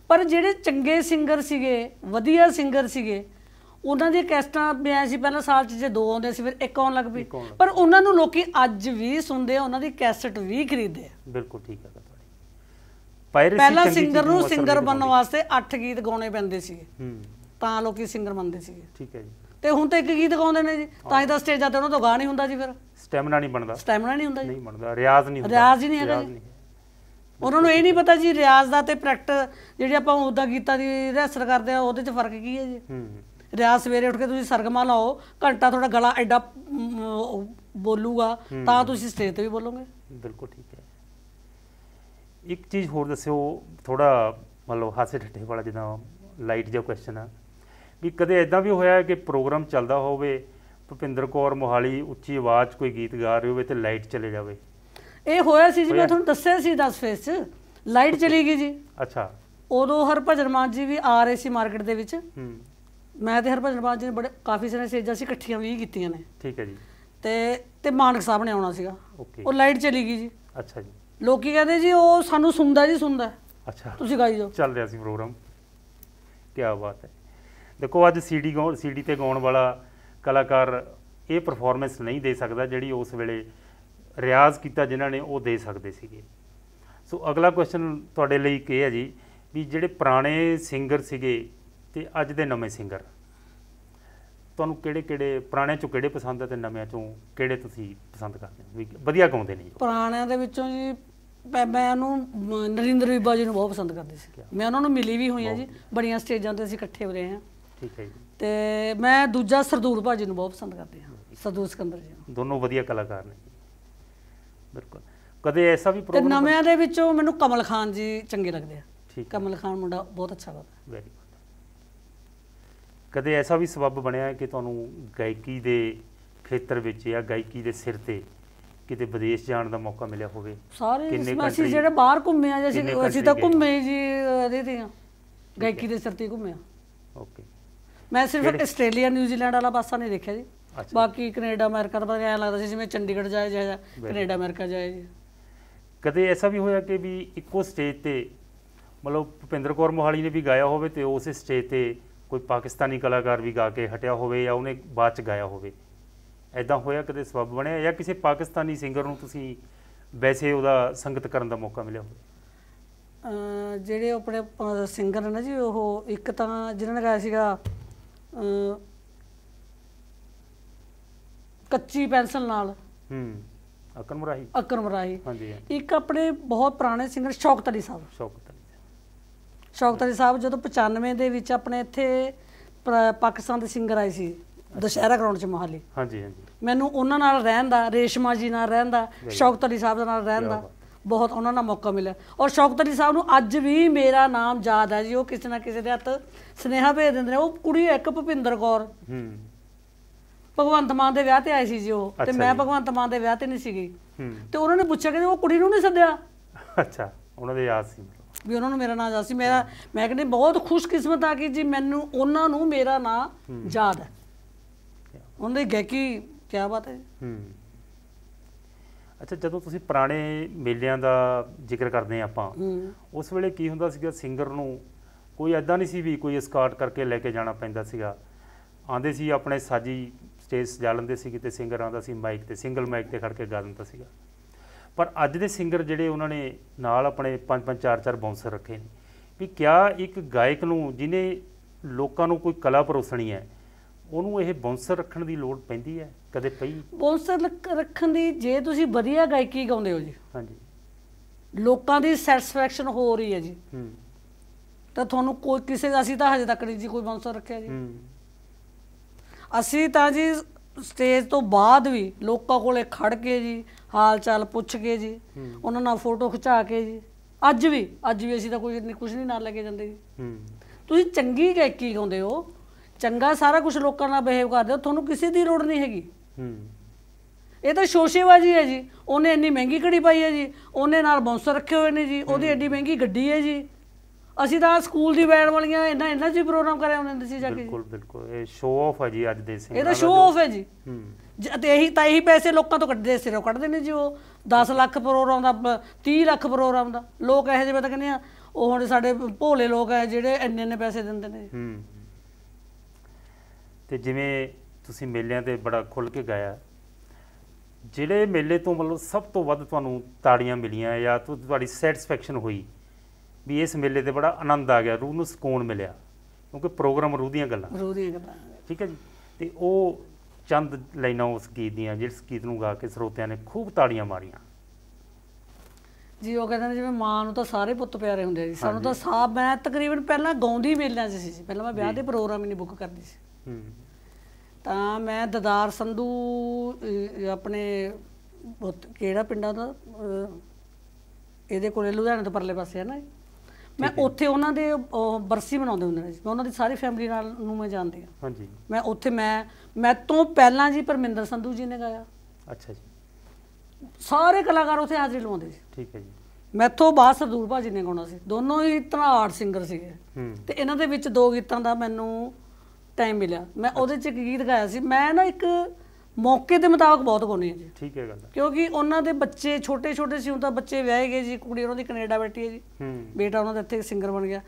ਪਰ ਜਿਹੜੇ ਚੰਗੇ ਸਿੰਗਰ ਸੀਗੇ ਵਧੀਆ ਸਿੰਗਰ ਸੀਗੇ ਉਹਨਾਂ ਦੀਆਂ ਕੈਸਟਾਂ ਪਿਆ ਸੀ ਪਹਿਲਾਂ ਸਾਲ 'ਚ ਜੇ ਦੋ ਆਉਂਦੇ ਸੀ ਫਿਰ ਇੱਕ ਆਉਣ ਲੱਗ ਪਈ ਪਰ ਉਹਨਾਂ ਨੂੰ ਲੋਕੀ ਅੱਜ ਵੀ ਸੁਣਦੇ ਆ ਉਹਨਾਂ ਦੀ ਕੈਸਟ ਵੀ ਖਰੀਦਦੇ ਆ ਬਿਲਕੁਲ ਠੀਕ ਹੈ ਤੁਹਾਡੀ ਪਾਇਰੇਸੀ ਪਹਿਲਾਂ ਸਿੰਗਰ ਨੂੰ ਸਿੰਗਰ ਬਣਨ ਵਾਸਤੇ 8 ਗੀਤ ਗਾਉਣੇ ਪੈਂਦੇ ਸੀ ਤਾਂ ਲੋਕੀ ਸਿੰਗਰ ਬਣਦੇ ਸੀ ਠੀਕ ਹੈ ਜੀ ਤੇ ਹੁਣ ਤਾਂ ਇੱਕ ਗੀਤ ਗਾਉਂਦੇ ਨੇ ਜੀ ਤਾਂ ਹੀ ਤਾਂ ਸਟੇਜਾਂ ਤੇ ਉਹਨਾਂ ਤੋਂ ਗਾ ਨਹੀਂ ਹੁੰਦਾ ਜੀ ਫਿਰ ਸਟੈਮਿਨਾ ਨਹੀਂ ਬਣਦਾ ਸਟੈਮਿਨਾ ਨਹੀਂ ਹੁੰਦਾ ਜੀ ਨਹੀਂ ਬਣਦਾ ਰਿਆਜ਼ ਨਹੀਂ ਹੁੰਦਾ ਰਿਆਜ਼ ਹੀ ਨਹੀਂ ਹੈਗਾ ਜੀ ਉਹਨਾਂ ਨੂੰ ਇਹ ਨਹੀਂ ਪਤਾ ਜੀ ਰਿਆਜ਼ ਦਾ ਤੇ ਪ੍ਰੈਕਟ ਜਿਹੜੇ ਆਪਾਂ ਉਹਦਾ ਗੀਤਾਂ ਦੀ ਰਿਹਸਲ ਕਰਦੇ ਆ ਉਹਦੇ 'ਚ ਫਰਕ ਕੀ ਹੈ ਜੀ ਹੂੰ ਰਿਆਜ਼ ਸਵੇਰੇ ਉੱਠ ਕੇ ਤੁਸੀਂ ਸਰਗਮਾ ਲਾਓ ਘੰਟਾ ਤੁਹਾਡਾ ਗਲਾ ਐਡਾ ਬੋਲੂਗਾ ਤਾਂ ਤੁਸੀਂ ਸਟੇਜ ਤੇ ਵੀ ਬੋਲੋਗੇ ਬਿਲਕੁਲ ਠੀਕ ਹੈ ਇੱਕ ਚੀਜ਼ ਹੋਰ ਦੱਸਿਓ ਥੋੜਾ ਮਤਲਬ ਹਾਸੇ ਠੱਠੇ ਵਾਲਾ ਜਿਹਾ ਲਾਈਟ ਜਿਹਾ ਕੁਐਸਚਨ ਆ ਵੀ ਕਦੇ ਐਦਾਂ ਵੀ ਹੋਇਆ ਕਿ ਪ੍ਰੋਗਰਾਮ ਚੱਲਦਾ ਹੋਵੇ ਭੁਪਿੰਦਰ ਕੌਰ ਮੋਹਾਲੀ ਉੱਚੀ ਆਵਾਜ਼ ਕੋਈ ਗੀਤ ਗਾ ਰਹੀ ਹੋਵੇ ਤੇ ਲਾਈਟ ਚਲੇ ਜਾਵੇ ਇਹ ਹੋਇਆ ਸੀ ਜੀ ਮੈਂ ਤੁਹਾਨੂੰ ਦੱਸਿਆ ਸੀ 10 ਫੇਸ 'ਚ ਲਾਈਟ ਚਲੀ ਗਈ ਜੀ ਅੱਛਾ ਉਦੋਂ ਹਰਭਜਨ ਮਾਨ ਜੀ ਵੀ ਆ ਰਹੇ ਸੀ ਮਾਰਕੀਟ ਦੇ ਵਿੱਚ ਹੂੰ ਮੈਂ ਤੇ ਹਰਭਜਨ ਬਾਜ ਜੀ ਨੇ ਬੜੇ ਕਾਫੀ ਸਾਰੇ ਸਟੇਜਾਂ ਸੀ ਇਕੱਠੀਆਂ ਵੀ ਕੀਤੀਆਂ ਨੇ ਠੀਕ ਹੈ ਜੀ ਤੇ ਤੇ ਮਾਨਕ ਸਾਹਿਬ ਨੇ ਆਉਣਾ ਸੀਗਾ ਉਹ ਲਾਈਟ ਚਲੀ ਗਈ ਜੀ ਅੱਛਾ ਜੀ ਲੋਕੀ ਕਹਿੰਦੇ ਜੀ ਉਹ ਸਾਨੂੰ ਸੁਣਦਾ ਜੀ ਸੁਣਦਾ ਅੱਛਾ ਤੁਸੀਂ ਗਾਈ ਜਾਓ ਚੱਲ ਰਿਹਾ ਸੀ ਪ੍ਰੋਗਰਾਮ ਕੀ ਬਾਤ ਹੈ ਦੇਖੋ ਅੱਜ ਸੀਡੀ ਗਾਉਣ ਸੀਡੀ ਤੇ ਗਾਉਣ ਵਾਲਾ ਕਲਾਕਾਰ ਇਹ ਪਰਫਾਰਮੈਂਸ ਨਹੀਂ ਦੇ ਸਕਦਾ ਜਿਹੜੀ ਉਸ ਵੇਲੇ ਰਿਆਜ਼ ਕੀਤਾ ਜਿਨ੍ਹਾਂ ਨੇ ਉਹ ਦੇ ਸਕਦੇ ਸੀਗੇ ਸੋ ਅਗਲਾ ਕੁਐਸਚਨ ਤੁਹਾਡੇ ਲਈ ਕੀ ਹੈ ਜੀ ਵੀ ਜਿਹੜੇ ਪੁਰਾਣੇ ਸਿੰਗਰ ਸੀਗੇ ਤੇ ਅੱਜ ਦੇ ਨਵੇਂ ਸਿੰਗਰ ਤੁਹਾਨੂੰ ਕਿਹੜੇ ਕਿਹੜੇ ਪੁਰਾਣਿਆਂ ਚੋਂ ਕਿਹੜੇ ਪਸੰਦ ਆ ਤੇ ਨਵਿਆਂ ਚੋਂ ਕਿਹੜੇ ਤੁਸੀਂ ਪਸੰਦ ਕਰਦੇ ਹੋ ਵਧੀਆ ਗਾਉਂਦੇ ਨੇ ਪੁਰਾਣਿਆਂ ਦੇ ਵਿੱਚੋਂ ਜੀ ਮੈਂ- ਉਹਨੂੰ ਨਰਿੰਦਰ ਬੀਬਾ ਜੀ ਨੂੰ ਬਹੁਤ ਪਸੰਦ ਕਰਦੀ ਸੀ ਮੈਂ ਉਹਨਾਂ ਨੂੰ ਮਿਲੀ ਵੀ ਹੋਈ ਹਾਂ ਜੀ ਬੜੀਆਂ ਸਟੇਜਾਂ ਤੇ ਅਸੀਂ ਇਕੱਠੇ ਹੋ ਰਹੇ ਹਾਂ ਠੀਕ ਹੈ ਜੀ ਤੇ ਮੈਂ ਦੂਜਾ ਸਰਦੂਰ ਭਾਜੀ ਨੂੰ ਬਹੁਤ ਪਸੰਦ ਕਰਦੀ ਹਾਂ ਸਰਦੂਰ ਸਿਕੰਦਰ ਜੀ ਦੋਨੋਂ ਵਧੀਆ ਕਲਾਕਾਰ ਨੇ ਜੀ। ਬਿਲਕੁਲ ਕਦੇ ਐਸਾ ਵੀ ਤੇ ਪ੍ਰੋਗਰਾਮ ਨਵਿਆਂ ਦੇ ਵਿੱਚੋਂ ਮੈਨੂੰ ਕਮਲ ਖਾਨ ਜੀ ਚੰਗੇ ਲੱਗਦੇ ਆ ਠੀਕ ਕਮਲ ਖਾਨ ਮੁੰਡਾ ਬਹੁਤ ਅੱਛਾ ਲੱਗਦਾ ਵੈਰੀ ਕਦੇ ਐਸਾ ਵੀ ਸਬਬ ਬਣਿਆ ਕਿ ਤੁਹਾਨੂੰ ਗਾਇਕੀ ਦੇ ਖੇਤਰ ਵਿੱਚ ਜਾਂ ਗਾਇਕੀ ਦੇ ਸਿਰ ਤੇ ਕਿਤੇ ਵਿਦੇਸ਼ ਜਾਣ ਦਾ ਮੌਕਾ ਮਿਲਿਆ ਹੋਵੇ ਸਾਰੇ ਅਸੀਂ ਜਿਹੜੇ ਬਾਹਰ ਘੁੰਮੇ ਆ ਜਿਵੇਂ ਅਸੀਂ ਤਾਂ ਘੁੰਮੇ ਜੀ ਇਹਦੇ ਤੇ ਆ ਗਾਇਕੀ ਦੇ ਸਿਰ ਤੇ ਘੁੰਮੇ ਆ ਓਕੇ ਮੈਂ ਸਿਰਫ ਆਸਟ੍ਰੇਲੀਆ ਨਿਊਜ਼ੀਲੈਂਡ ਵਾਲਾ ਪਾਸਾ ਨਹੀਂ ਦੇਖਿਆ ਜੀ ਬਾਕੀ ਕੈਨੇਡਾ ਅਮਰੀਕਾ ਦਾ ਐ ਲੱਗਦਾ ਸੀ ਜਿਵੇਂ ਚੰਡੀਗੜ੍ਹ ਜਾਏ ਜਾਏ ਕੈਨੇਡਾ ਅਮਰੀਕਾ ਜਾਏ ਜੀ ਕਦੇ ਐਸਾ ਵੀ ਹੋਇਆ ਕਿ ਵੀ ਇੱਕੋ ਸਟੇਜ ਤੇ ਮਤਲਬ ਭੁਪਿੰਦਰ ਕੌਰ ਮੋਹਾਲੀ ਨੇ ਵੀ ਗਾਇਆ ਹੋਵੇ ਤੇ ਉਸੇ ਸਟੇਜ ਤੇ ਕੋਈ ਪਾਕਿਸਤਾਨੀ ਕਲਾਕਾਰ ਵੀ ਗਾ ਕੇ ਹਟਿਆ ਹੋਵੇ ਜਾਂ ਉਹਨੇ ਬਾਅਦ ਚ ਗਾਇਆ ਹੋਵੇ ਐਦਾਂ ਹੋਇਆ ਕਦੇ ਸਬਬ ਬਣਿਆ ਜਾਂ ਕਿਸੇ ਪਾਕਿਸਤਾਨੀ ਸਿੰਗਰ ਨੂੰ ਤੁਸੀਂ ਵੈਸੇ ਉਹਦਾ ਸੰਗਤ ਕਰਨ ਦਾ ਮੌਕਾ ਮਿਲਿਆ ਹੋਵੇ ਜਿਹੜੇ ਆਪਣੇ ਸਿੰਗਰ ਨੇ ਜੀ ਉਹ ਇੱਕ ਤਾਂ ਜਿਨ੍ਹਾਂ ਨੇ ਗਾਇਆ ਸੀਗਾ ਕੱਚੀ ਪੈਨਸਲ ਨਾਲ ਹੂੰ ਅਕਰਮ ਰਾਹੀ ਅਕਰਮ ਰਾਹੀ ਹਾਂਜੀ ਇੱਕ ਆਪਣੇ ਬਹੁਤ ਪੁਰਾਣੇ ਸਿੰਗਰ ਸ਼ੌਕਤ ਅਲੀ ਸਾਹਿਬ ਸ਼ੌਕਤ ਅਲੀ ਸਾਹਿਬ ਜਦੋਂ 95 ਦੇ ਵਿੱਚ ਆਪਣੇ ਇੱਥੇ ਪਾਕਿਸਤਾਨ ਦੇ ਸਿੰਗਰ ਆਏ ਸੀ ਦੁਸ਼ਹਿਰਾ ਗਰਾਊਂਡ 'ਚ ਮੋਹਾਲੀ ਹਾਂਜੀ ਹਾਂਜੀ ਮੈਨੂੰ ਉਹਨਾਂ ਨਾਲ ਰਹਿਣ ਦਾ ਰੇਸ਼ਮਾ ਜੀ ਨਾਲ ਰਹਿਣ ਦਾ ਅਲੀ ਸਾਹਿਬ ਦੇ ਨਾਲ ਰਹਿਣ ਦਾ ਬਹੁਤ ਉਹਨਾਂ ਨਾਲ ਮੌਕਾ ਮਿਲਿਆ ਔਰ ਅਲੀ ਸਾਹਿਬ ਨੂੰ ਅੱਜ ਵੀ ਮੇਰਾ ਨਾਮ ਯਾਦ ਹੈ ਜੀ ਉਹ ਕਿਸੇ ਨਾ ਕਿਸੇ ਦੇ ਹੱਥ ਸਨੇਹਾ ਭੇਜ ਦਿੰਦੇ ਨੇ ਉਹ ਕੁੜੀ ਇੱਕ ਭੁਪਿੰਦਰ ਕੌਰ ਹੂੰ ਭਗਵੰਤ ਮਾਨ ਦੇ ਵਿਆਹ ਤੇ ਆਈ ਸੀ ਜੀ ਉਹ ਤੇ ਮੈਂ ਭਗਵੰਤ ਮਾਨ ਦੇ ਵਿਆਹ ਤੇ ਨਹੀਂ ਸੀ ਗਈ ਤੇ ਉਹਨਾਂ ਨੇ ਪੁੱਛਿਆ ਕਿ ਉਹ ਕੁੜੀ ਨੂੰ ਨਹੀਂ ਸੱਦਿਆ ਅੱਛਾ ਉਹਨਾਂ ਦੇ ਯਾਦ ਸੀ ਵੀ ਉਹਨਾਂ ਨੂੰ ਮੇਰਾ ਨਾਮ ਯਾਦ ਸੀ ਮੇਰਾ ਮੈਂ ਕਹਿੰਦੇ ਬਹੁਤ ਖੁਸ਼ਕਿਸਮਤ ਆ ਕਿ ਜੀ ਮੈਨੂੰ ਉਹਨਾਂ ਨੂੰ ਮੇਰਾ ਨਾਮ ਯਾਦ ਹੈ ਉਹਨਾਂ ਦੀ ਗਾਇਕੀ ਕੀ ਬਾਤ ਹੈ ਅੱਛਾ ਜਦੋਂ ਤੁਸੀਂ ਪੁਰਾਣੇ ਮੇਲਿਆਂ ਦਾ ਜ਼ਿਕਰ ਕਰਦੇ ਆ ਆਪਾਂ ਉਸ ਵੇਲੇ ਕੀ ਹੁੰਦਾ ਸੀਗਾ ਸਿੰਗਰ ਨੂੰ ਕੋਈ ਐਦਾਂ ਨਹੀਂ ਸੀ ਵੀ ਕੋਈ ਸਕਾਟ ਕਰਕੇ ਲੈ ਕੇ ਜਾਣਾ ਪੈਂਦਾ ਸੀਗਾ ਆਂਦੇ ਸੀ ਆਪਣੇ ਸਾਜੀ ਸਟੇਜ ਸਜਾ ਲੈਂਦੇ ਸੀ ਕਿਤੇ ਸਿੰਗਰ ਆਂਦਾ ਸੀ ਮਾਈਕ ਤੇ ਸਿੰਗਲ ਮਾਈਕ ਤੇ ਖੜ ਕੇ ਗਾ ਦਿੰਦਾ ਸੀਗਾ ਪਰ ਅੱਜ ਦੇ ਸਿੰਗਰ ਜਿਹੜੇ ਉਹਨਾਂ ਨੇ ਨਾਲ ਆਪਣੇ ਪੰਜ ਪੰਜ ਚਾਰ ਚਾਰ ਬਾਉਂਸਰ ਰੱਖੇ ਨੇ ਵੀ ਕਿਆ ਇੱਕ ਗਾਇਕ ਨੂੰ ਜਿਨੇ ਲੋਕਾਂ ਨੂੰ ਕੋਈ ਕਲਾ ਪਰੋਸਣੀ ਹੈ ਉਹਨੂੰ ਇਹ ਬਾਉਂਸਰ ਰੱਖਣ ਦੀ ਲੋੜ ਪੈਂਦੀ ਹੈ ਕਦੇ ਪਈ ਬਾਉਂਸਰ ਰੱਖਣ ਦੀ ਜੇ ਤੁਸੀਂ ਵਧੀਆ ਗਾਇਕੀ ਗਾਉਂਦੇ ਹੋ ਜੀ ਹਾਂਜੀ ਲੋਕਾਂ ਦੀ ਸੈਟੀਸਫੈਕਸ਼ਨ ਹੋ ਰਹੀ ਹੈ ਜੀ ਹੂੰ ਤਾਂ ਤੁਹਾਨੂੰ ਕੋਈ ਕਿਸੇ ਦਾ ਅਸੀਂ ਤਾਂ ਹਜੇ ਤੱਕ ਨਹੀਂ ਜੀ ਕੋਈ ਬਾਉਂਸਰ ਰੱਖਿਆ ਜੀ ਹੂੰ ਅਸੀਂ ਤਾਂ ਜੀ ਸਟੇਜ ਤੋਂ ਬਾਅਦ ਵੀ ਲੋਕਾਂ ਕੋਲੇ ਖੜ ਕੇ ਜੀ ਹਾਲ ਚਾਲ ਪੁੱਛ ਕੇ ਜੀ ਉਹਨਾਂ ਨਾਲ ਫੋਟੋ ਖਿਚਾ ਕੇ ਜੀ ਅੱਜ ਵੀ ਅੱਜ ਵੀ ਅਸੀਂ ਤਾਂ ਕੋਈ ਕੁਝ ਨਹੀਂ ਨਾਲ ਲੈ ਕੇ ਜਾਂਦੇ ਜੀ ਤੁਸੀਂ ਚੰਗੀ ਗਾਇਕੀ ਗਾਉਂਦੇ ਹੋ ਚੰਗਾ ਸਾਰਾ ਕੁਝ ਲੋਕਾਂ ਨਾਲ ਬਿਹੇਵ ਕਰਦੇ ਹੋ ਤੁਹਾਨੂੰ ਕਿਸੇ ਦੀ ਲੋੜ ਨਹੀਂ ਹੈਗੀ ਇਹ ਤਾਂ ਸ਼ੋਸ਼ੇਵਾਜੀ ਹੈ ਜੀ ਉਹਨੇ ਇੰਨੀ ਮਹਿੰਗੀ ਘੜੀ ਪਾਈ ਹੈ ਜੀ ਉਹਨੇ ਨਾਲ ਬੌਂਸਰ ਰੱਖੇ ਹੋਏ ਨੇ ਜੀ ਉਹਦੀ ਐਡੀ ਮਹਿੰਗੀ ਗੱਡੀ ਹੈ ਜੀ ਅਸੀਂ ਤਾਂ ਸਕੂਲ ਦੀ ਵੈਨ ਵਾਲੀਆਂ ਇਹਨਾਂ ਇਹਨਾਂ ਜੀ ਪ੍ਰੋਗਰਾਮ ਕਰਿਆ ਹੁੰਦੇ ਸੀ ਜਾ ਕੇ ਬਿਲਕੁਲ ਬਿਲਕੁਲ ਇਹ ਸ਼ੋਅ ਆਫ ਹੈ ਜੀ ਅੱਜ ਦੇ ਸਿੰਗਰ ਇਹ ਤਾਂ ਸ਼ੋਅ ਆਫ ਹੈ ਜੀ ਤੇ ਇਹੀ ਤਾਂ ਇਹੀ ਪੈਸੇ ਲੋਕਾਂ ਤੋਂ ਕੱਢਦੇ ਸਿਰੋਂ ਕੱਢਦੇ ਨੇ ਜੀ ਉਹ 10 ਲੱਖ ਕਰੋੜ ਆਉਂਦਾ 30 ਲੱਖ ਕਰੋੜ ਆਉਂਦਾ ਲੋਕ ਇਹੋ ਜਿਹੇ ਮੈਂ ਤਾਂ ਕਹਿੰਦੇ ਆ ਉਹ ਹੁਣ ਸਾਡੇ ਭੋਲੇ ਲੋਕ ਆ ਜਿਹੜੇ ਇੰਨੇ ਇੰਨੇ ਪੈਸੇ ਦਿੰਦੇ ਨੇ ਹੂੰ ਤੇ ਜਿਵੇਂ ਤੁਸੀਂ ਮੇਲਿਆਂ ਤੇ ਬੜਾ ਖੁੱਲ ਕੇ ਗਾਇਆ ਜਿਹੜੇ ਮੇਲੇ ਤੋਂ ਮਤਲਬ ਸਭ ਤੋਂ ਵੱਧ ਤੁਹਾਨੂੰ ਤਾੜੀਆਂ ਮਿਲੀਆਂ ਜਾਂ ਤੁਹਾਡੀ ਸੈਟੀਸਫੈਕਸ਼ਨ ਹੋਈ ਵੀ ਇਸ ਮੇਲੇ ਤੇ ਬੜਾ ਆਨੰਦ ਆ ਗਿਆ ਰੂਹ ਨੂੰ ਸਕੂਨ ਮਿਲਿਆ ਕਿਉਂਕਿ ਪ੍ਰੋਗਰਾਮ ਰੂਹ ਦੀਆਂ ਗੱਲਾਂ ਰੂਹ ਦੀਆਂ ਗੱਲਾਂ ਠੀਕ ਹੈ ਜੀ ਤੇ ਉਹ ਚੰਦ ਲੈਣਾ ਉਸ ਗੀਤ ਦੀਆਂ ਜਿਸ ਗੀਤ ਨੂੰ ਗਾ ਕੇ ਸਰੋਤਿਆਂ ਨੇ ਖੂਬ ਤਾੜੀਆਂ ਮਾਰੀਆਂ ਜੀ ਉਹ ਕਹਿੰਦੇ ਜਿਵੇਂ ਮਾਂ ਨੂੰ ਤਾਂ ਸਾਰੇ ਪੁੱਤ ਪਿਆਰੇ ਹੁੰਦੇ ਆ ਜੀ ਸਾਨੂੰ ਤਾਂ ਸਾਹ ਮੈਂ ਤਕਰੀਬਨ ਪਹਿਲਾਂ ਗਾਉਂਦੀ ਮੇਲਿਆਂ 'ਚ ਸੀ ਪਹਿਲਾਂ ਮੈਂ ਵਿਆਹ ਦੇ ਪ੍ਰੋਗਰਾਮ ਹੀ ਨਹੀਂ ਬੁੱਕ ਕਰਦੀ ਸੀ ਹੂੰ ਤਾਂ ਮੈਂ ਦਦਾਰ ਸੰਧੂ ਆਪਣੇ ਕਿਹੜਾ ਪਿੰਡਾਂ ਦਾ ਇਹਦੇ ਕੋਲੇ ਲੁਧਿਆਣੇ ਤੋਂ ਪਰਲੇ ਪਾਸੇ ਹੈ ਨਾ ਮੈਂ ਉੱਥੇ ਉਹਨਾਂ ਦੇ ਬਰਸੀ ਮਨਾਉਂਦੇ ਹੁੰਦੇ ਸੀ ਮੈਂ ਉਹਨਾਂ ਦੀ ਸਾਰੀ ਫੈਮਿਲੀ ਨਾਲ ਨੂੰ ਮੈਂ ਜਾਣਦੀ ਹਾਂ ਹਾਂਜੀ ਮੈਂ ਉੱਥੇ ਮੈਂ ਮੈਂ ਤੋਂ ਪਹਿਲਾਂ ਜੀ ਪਰਮਿੰਦਰ ਸੰਧੂ ਜੀ ਨੇ ਗਾਇਆ ਅੱਛਾ ਜੀ ਸਾਰੇ ਕਲਾਕਾਰ ਉੱਥੇ ਹਾਜ਼ਰੀ ਲਵਾਉਂਦੇ ਸੀ ਠੀਕ ਹੈ ਜੀ ਮੈਥੋਂ ਬਾਅਦ ਸਰਦੂਰ ਭਾਜੀ ਨੇ ਗਾਉਣਾ ਸੀ ਦੋਨੋਂ ਹੀ ਇਤਨਾ ਆਰਟ ਸਿੰਗਰ ਸੀਗੇ ਤੇ ਇਹਨਾਂ ਦੇ ਵਿੱਚ ਦੋ ਗੀਤਾਂ ਦਾ ਮੈਨੂੰ ਟਾਈਮ ਮਿਲਿਆ ਮੈਂ ਉਹਦੇ 'ਚ ਇੱਕ ਗੀਤ ਗਾਇਆ ਸੀ ਮੈਂ ਨਾ ਇੱਕ ਮੌਕੇ ਦੇ ਮੁਤਾਬਕ ਬਹੁਤ ਗੋਨੇ ਆ ਜੀ ਠੀਕ ਹੈ ਗੱਲ ਕਿਉਂਕਿ ਉਹਨਾਂ ਦੇ ਬੱਚੇ ਛੋਟੇ ਛੋਟੇ ਸੀ ਹੁਣ ਤਾਂ ਬੱਚੇ ਵਿਆਹੇ ਗਏ ਜੀ ਕੁੜੀ ਉਹਨਾਂ ਦੀ ਕੈਨੇਡਾ ਬੈਠੀ ਹੈ ਜੀ ਬੇਟਾ ਉਹਨਾਂ ਦਾ ਇੱਥੇ ਸਿੰਗਰ ਬਣ ਗਿਆ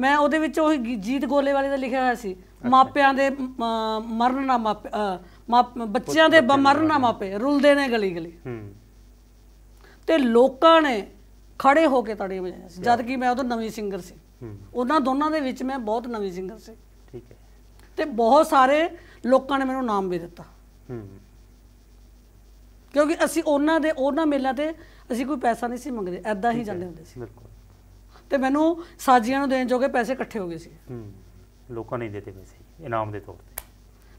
ਮੈਂ ਉਹਦੇ ਵਿੱਚ ਉਹ ਜੀਤ ਗੋਲੇ ਵਾਲੇ ਦਾ ਲਿਖਿਆ ਹੋਇਆ ਸੀ ਮਾਪਿਆਂ ਦੇ ਮਰਨ ਨਾ ਮਾਪੇ ਬੱਚਿਆਂ ਦੇ ਮਰਨ ਨਾ ਮਾਪੇ ਰੁਲਦੇ ਨੇ ਗਲੀ ਗਲੀ ਤੇ ਲੋਕਾਂ ਨੇ ਖੜੇ ਹੋ ਕੇ ਤਾੜੀਆਂ ਵਜਾਈਆਂ ਸੀ ਜਦ ਕਿ ਮੈਂ ਉਦੋਂ ਨਵੀਂ ਸਿੰਗਰ ਸੀ ਉਹਨਾਂ ਦੋਨਾਂ ਦੇ ਵਿੱਚ ਮੈਂ ਬਹੁਤ ਨਵੀਂ ਸਿੰਗਰ ਸੀ ਠੀਕ ਹੈ ਤੇ ਬਹੁਤ ਸਾਰੇ ਲੋਕਾਂ ਨੇ ਮੈਨੂੰ ਨਾਮ ਵੀ ਦਿੱਤਾ ਕਿਉਂਕਿ ਅਸੀਂ ਉਹਨਾਂ ਦੇ ਉਹਨਾਂ ਮੇਲਾ ਤੇ ਅਸੀਂ ਕੋਈ ਪੈਸਾ ਨਹੀਂ ਸੀ ਮੰਗਦੇ ਐਦਾਂ ਹੀ ਜਾਂਦੇ ਹੁੰਦੇ ਸੀ ਬਿਲਕੁਲ ਤੇ ਮੈਨੂੰ ਸਾਜੀਆਂ ਨੂੰ ਦੇਣ ਜੋਗੇ ਪੈਸੇ ਇਕੱਠੇ ਹੋ ਗਏ ਸੀ ਲੋਕਾਂ ਨੇ ਦਿੱਤੇ ਪੈਸੇ ਇਨਾਮ ਦੇ ਤੌਰ ਤੇ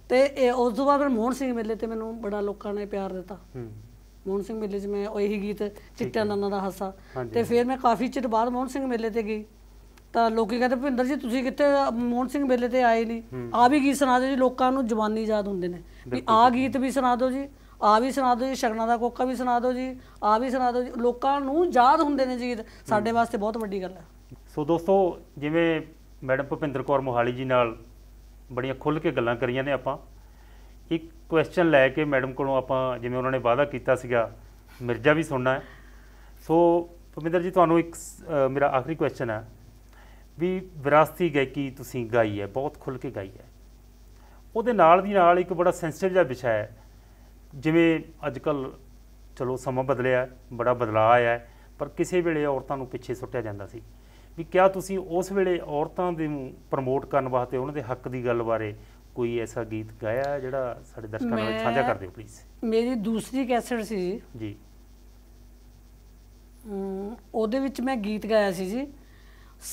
ਤੇ ਇਹ ਉਸ ਤੋਂ ਬਾਅਦ ਮੋਹਨ ਸਿੰਘ ਮੇਲੇ ਤੇ ਮੈਨੂੰ ਬੜਾ ਲੋਕਾਂ ਨੇ ਪਿਆਰ ਦਿੱਤਾ ਮੋਹਨ ਸਿੰਘ ਮੇਲੇ 'ਚ ਮੈਂ ਉਹੀ ਗੀਤ ਚਿੱਟਾ ਨੰਨਾ ਦਾ ਹਾਸਾ ਤੇ ਫਿਰ ਮੈਂ ਕਾਫੀ ਚਿਰ ਬਾਅਦ ਮੋਹਨ ਸਿੰਘ ਮੇਲੇ ਤੇ ਗਈ ਤਾਂ ਲੋਕੀ ਕਹਿੰਦੇ ਭਿੰਦਰ ਜੀ ਤੁਸੀਂ ਕਿੱਥੇ ਮੋਹਨ ਸਿੰਘ ਮੇਲੇ ਤੇ ਆਏ ਨਹੀਂ ਆ ਵੀ ਗੀਤ ਸੁਣਾ ਦਿਓ ਜੀ ਲੋਕਾਂ ਨੂੰ ਜਵਾਨੀ ਯਾਦ ਹੁੰਦੇ ਨੇ ਵੀ ਆ ਗੀਤ ਵੀ ਸੁਣਾ ਦਿਓ ਜੀ ਆ ਵੀ ਸੁਣਾ ਦਿਓ ਜੀ ਸ਼ਗਨਾ ਦਾ ਕੋਕਾ ਵੀ ਸੁਣਾ ਦਿਓ ਜੀ ਆ ਵੀ ਸੁਣਾ ਦਿਓ ਜੀ ਲੋਕਾਂ ਨੂੰ ਯਾਦ ਹੁੰਦੇ ਨੇ ਜੀ ਸਾਡੇ ਵਾਸਤੇ ਬਹੁਤ ਵੱਡੀ ਗੱਲ ਹੈ ਸੋ ਦੋਸਤੋ ਜਿਵੇਂ ਮੈਡਮ ਭੁਪਿੰਦਰ ਕੌਰ ਮੋਹਾਲੀ ਜੀ ਨਾਲ ਬੜੀਆਂ ਖੁੱਲ ਕੇ ਗੱਲਾਂ ਕਰੀਆਂ ਨੇ ਆਪਾਂ ਇੱਕ ਕੁਐਸਚਨ ਲੈ ਕੇ ਮੈਡਮ ਕੋਲੋਂ ਆਪਾਂ ਜਿਵੇਂ ਉਹਨਾਂ ਨੇ ਵਾਅਦਾ ਕੀਤਾ ਸੀਗਾ ਮਿਰਜ਼ਾ ਵੀ ਸੁਣਨਾ ਹੈ ਸੋ ਭੁਪਿੰਦਰ ਜੀ ਤੁਹਾਨੂੰ ਇੱਕ ਮੇਰਾ ਆਖਰੀ ਕੁਐਸਚਨ ਹੈ ਵੀ ਵਿਰਾਸਤੀ ਗਾਇਕੀ ਤੁਸੀਂ ਗਾਈ ਹੈ ਬਹੁਤ ਖੁੱਲ ਕੇ ਗਾਈ ਹੈ ਉਹਦੇ ਨਾਲ ਦੀ ਨਾਲ ਇੱਕ ਬੜਾ ਸੈਂਸਿਟਿਵ ਜਿਹਾ ਵਿਸ਼ਾ ਹੈ ਜਿਵੇਂ ਅੱਜ ਕੱਲ ਚਲੋ ਸਮਾਂ ਬਦਲਿਆ ਬੜਾ ਬਦਲਾਅ ਆਇਆ ਹੈ ਪਰ ਕਿਸੇ ਵੇਲੇ ਔਰਤਾਂ ਨੂੰ ਪਿੱਛੇ ਸੁੱਟਿਆ ਜਾਂਦਾ ਸੀ ਵੀ ਕਿਹਾ ਤੁਸੀਂ ਉਸ ਵੇਲੇ ਔਰਤਾਂ ਦੇ ਨੂੰ ਪ੍ਰਮੋਟ ਕਰਨ ਵਾਸਤੇ ਉਹਨਾਂ ਦੇ ਹੱਕ ਦੀ ਗੱਲ ਬਾਰੇ ਕੋਈ ਐਸਾ ਗੀਤ ਗਾਇਆ ਜਿਹੜਾ ਸਾਡੇ ਦਰਸ਼ਕਾਂ ਨਾਲ ਸਾਂਝਾ ਕਰ ਦਿਓ ਪਲੀਜ਼ ਮੇਰੀ ਦੂਸਰੀ ਕੈਸਟ ਸੀ ਜੀ ਜੀ ਉਹਦੇ ਵਿੱਚ ਮੈਂ ਗੀਤ ਗਾਇਆ ਸੀ ਜੀ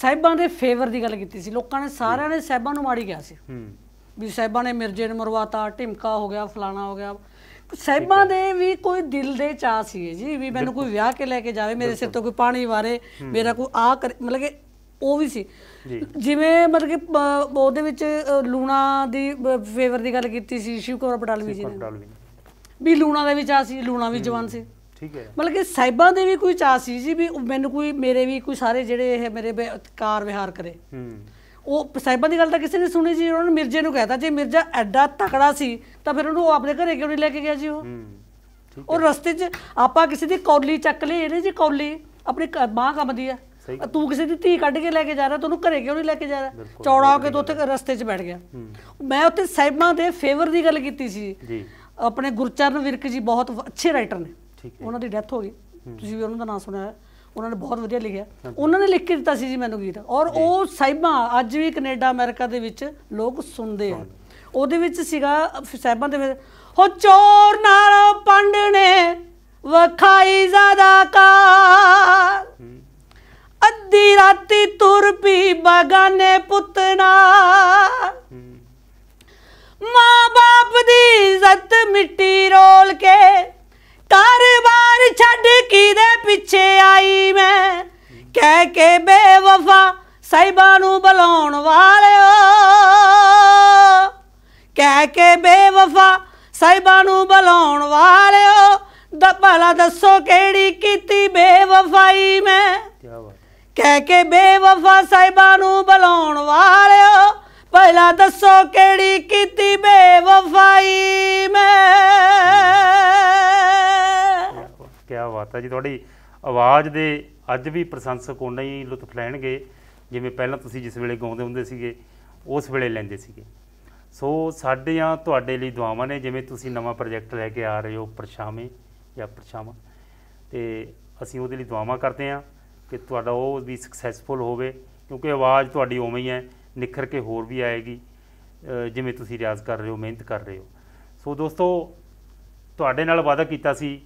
ਸਾਹਿਬਾਂ ਦੇ ਫੇਵਰ ਦੀ ਗੱਲ ਕੀਤੀ ਸੀ ਲੋਕਾਂ ਨੇ ਸਾਰਿਆਂ ਨੇ ਸਾਹਿਬਾਂ ਨੂੰ ਮਾੜੀ ਗਿਆ ਸੀ ਵੀ ਸਾਹਿਬਾਂ ਨੇ ਮਿਰਜੇ ਨੂੰ ਮਰਵਾਤਾ ਢਿਮਕਾ ਹੋ ਗਿਆ ਫਲਾਣਾ ਹੋ ਗਿਆ ਸਾਹਿਬਾਂ ਦੇ ਵੀ ਕੋਈ ਦਿਲ ਦੇ ਚਾਹ ਸੀ ਜੀ ਵੀ ਮੈਨੂੰ ਕੋਈ ਵਿਆਹ ਕੇ ਲੈ ਕੇ ਜਾਵੇ ਮੇਰੇ ਸਿਰ ਤੋਂ ਕੋਈ ਪਾਣੀ ਵਾਰੇ ਮੇਰਾ ਕੋਈ ਆ ਮਤਲਬ ਕਿ ਉਹ ਵੀ ਸੀ ਜਿਵੇਂ ਮਤਲਬ ਕਿ ਉਹਦੇ ਵਿੱਚ ਲੂਣਾ ਦੀ ਫੇਵਰ ਦੀ ਗੱਲ ਕੀਤੀ ਸੀ ਸ਼ਿਵਕੌਰ ਬਟਾਲਵੀ ਪਟਾਲਵੀ ਜੀ ਨੇ ਵੀ ਲੂਣਾ ਦੇ ਵਿੱਚ ਆ ਸੀ ਲੂਣਾ ਵੀ ਜਵਾਨ ਸੀ ਠੀਕ ਹੈ ਮਤਲਬ ਕਿ ਸਾਈਬਾਂ ਦੇ ਵੀ ਕੋਈ ਚਾਹ ਸੀ ਜੀ ਵੀ ਮੈਨੂੰ ਕੋਈ ਮੇਰੇ ਵੀ ਕੋਈ ਸਾਰੇ ਜਿਹੜੇ ਇਹ ਮੇਰੇ ਕਾਰ ਵਿਹਾਰ ਕਰੇ ਹੂੰ ਉਹ ਸਾਈਬਾਂ ਦੀ ਗੱਲ ਤਾਂ ਕਿਸੇ ਨੇ ਸੁਣੀ ਸੀ ਉਹਨਾਂ ਨੇ ਮਿਰਜ਼ੇ ਨੂੰ ਕਹਿਤਾ ਜੇ ਮਿਰਜ਼ਾ ਐਡਾ ਤਕੜਾ ਸੀ ਤਾਂ ਫਿਰ ਉਹਨੂੰ ਆਪਣੇ ਘਰੇ ਕਿਉਂ ਨਹੀਂ ਲੈ ਕੇ ਗਿਆ ਜੀ ਉਹ ਉਹ ਰਸਤੇ 'ਚ ਆਪਾਂ ਕਿਸੇ ਦੀ ਕੌਲੀ ਚੱਕ ਲਈ ਇਹਨੇ ਜੀ ਕੌਲੀ ਆਪਣੀ ਮਾਂ ਦੀ ਆ ਤੂੰ ਕਿਸੇ ਦੀ ਧੀ ਕੱਢ ਕੇ ਲੈ ਕੇ ਜਾ ਰਿਹਾ ਤੈਨੂੰ ਘਰੇ ਕਿਉਂ ਨਹੀਂ ਲੈ ਕੇ ਜਾ ਰਿਹਾ ਚੌੜਾ ਹੋ ਕੇ ਤੂੰ ਉੱਥੇ ਰਸਤੇ 'ਚ ਬੈਠ ਗਿਆ ਮੈਂ ਉੱਥੇ ਸਾਈਬਾਂ ਦੇ ਫੇਵਰ ਦੀ ਗੱਲ ਕੀਤੀ ਸੀ ਜੀ ਆਪਣੇ ਗੁਰਚਰਨ ਵਿਰਕ ਜੀ ਬਹੁਤ ਅੱਛੇ ਰਾਈਟਰ ਨੇ ਉਹਨਾਂ ਦੀ ਡੈਥ ਹੋ ਗਈ ਤੁਸੀਂ ਵੀ ਉਹਨਾਂ ਦਾ ਨਾਮ ਸੁਣਿਆ ਉਹਨਾਂ ਨੇ ਬਹੁਤ ਵਧੀਆ ਲਿਖਿਆ ਉਹਨਾਂ ਨੇ ਲਿਖ ਕੇ ਦਿੱਤਾ ਸੀ ਜੀ ਮੈਨੂੰ ਗੀਤ ਔਰ ਉਹ ਸਾਈਬਾ ਅੱਜ ਵੀ ਕੈਨੇਡਾ ਅਮਰੀਕਾ ਦੇ ਵਿੱਚ ਲੋਕ ਸੁਣਦੇ ਆ ਉਹਦੇ ਵਿੱਚ ਸੀਗਾ ਸਾਈਬਾਂ ਦੇ ਵਿੱਚ ਹੋ ਚੋਰ ਨਾਲ ਪੰਡਨੇ ਵਖਾਈ ਜ਼ਿਆਦਾ ਕਾ ਅੱਧੀ ਰਾਤੀ ਤੁਰ ਪੀ ਬਗਾਨੇ ਪੁੱਤਣਾ ਮਾਂ ਬਾਪ ਦੀ ਇੱਜ਼ਤ ਮਿੱਟੀ ਰੋਲ ਕੇ ਕਾਰੋਬਾਰ ਛੱਡ ਕਿਦੇ ਪਿੱਛੇ ਆਈ ਮੈਂ ਕਹਿ ਕੇ ਬੇਵਫਾ ਸਾਈਬਾ ਨੂੰ ਬੁਲਾਉਣ ਵਾਲਿਓ ਕਹਿ ਕੇ ਬੇਵਫਾ ਸਾਈਬਾ ਨੂੰ ਬੁਲਾਉਣ ਵਾਲਿਓ ਦਪਲਾ ਦੱਸੋ ਕਿਹੜੀ ਕੀਤੀ ਬੇਵਫਾਈ ਮੈਂ ਕਹਿ ਕੇ ਬੇਵਫਾ ਸਾਈਬਾ ਨੂੰ ਬੁਲਾਉਣ ਵਾਲਿਓ ਪਹਿਲਾ ਦੱਸੋ ਕਿਹੜੀ ਕੀਤੀ ਬੇਵਫਾਈ ਮੈਂ ਕੀ ਬਾਤ ਹੈ ਜੀ ਤੁਹਾਡੀ ਆਵਾਜ਼ ਦੇ ਅੱਜ ਵੀ ਪ੍ਰਸ਼ੰਸਕ ਉਹਨਾਂ ਹੀ ਲੁਤਫ ਲੈਣਗੇ ਜਿਵੇਂ ਪਹਿਲਾਂ ਤੁਸੀਂ ਜਿਸ ਵੇਲੇ ਗਾਉਂਦੇ ਹੁੰਦੇ ਸੀਗੇ ਉਸ ਵੇਲੇ ਲੈਂਦੇ ਸੀਗੇ ਸੋ ਸਾਡੇ ਆ ਤੁਹਾਡੇ ਲਈ ਦੁਆਵਾਂ ਨੇ ਜਿਵੇਂ ਤੁਸੀਂ ਨਵਾਂ ਪ੍ਰੋਜੈਕਟ ਲੈ ਕੇ ਆ ਰਹੇ ਹੋ ਪਰਛਾਵੇਂ ਜਾਂ ਪਰਛਾਵਾਂ ਤੇ ਅਸੀਂ ਉਹਦੇ ਲਈ ਦੁਆਵਾਂ ਕਰਦੇ ਆ ਕਿ ਤੁਹਾਡਾ ਉਹ ਵੀ ਸਕਸੈਸਫੁਲ ਹੋਵੇ ਕਿਉਂਕਿ ਆਵਾਜ਼ ਤੁਹਾਡੀ ਉਵੇਂ ਹੀ ਹੈ ਨਿਖਰ ਕੇ ਹੋਰ ਵੀ ਆਏਗੀ ਜਿਵੇਂ ਤੁਸੀਂ ਰਿਆਜ਼ ਕਰ ਰਹੇ ਹੋ ਮਿਹਨਤ ਕਰ ਰਹੇ ਹੋ ਸੋ ਦੋਸਤੋ ਤੁਹਾਡੇ ਨਾਲ ਵਾਅਦਾ ਕੀਤਾ ਸੀ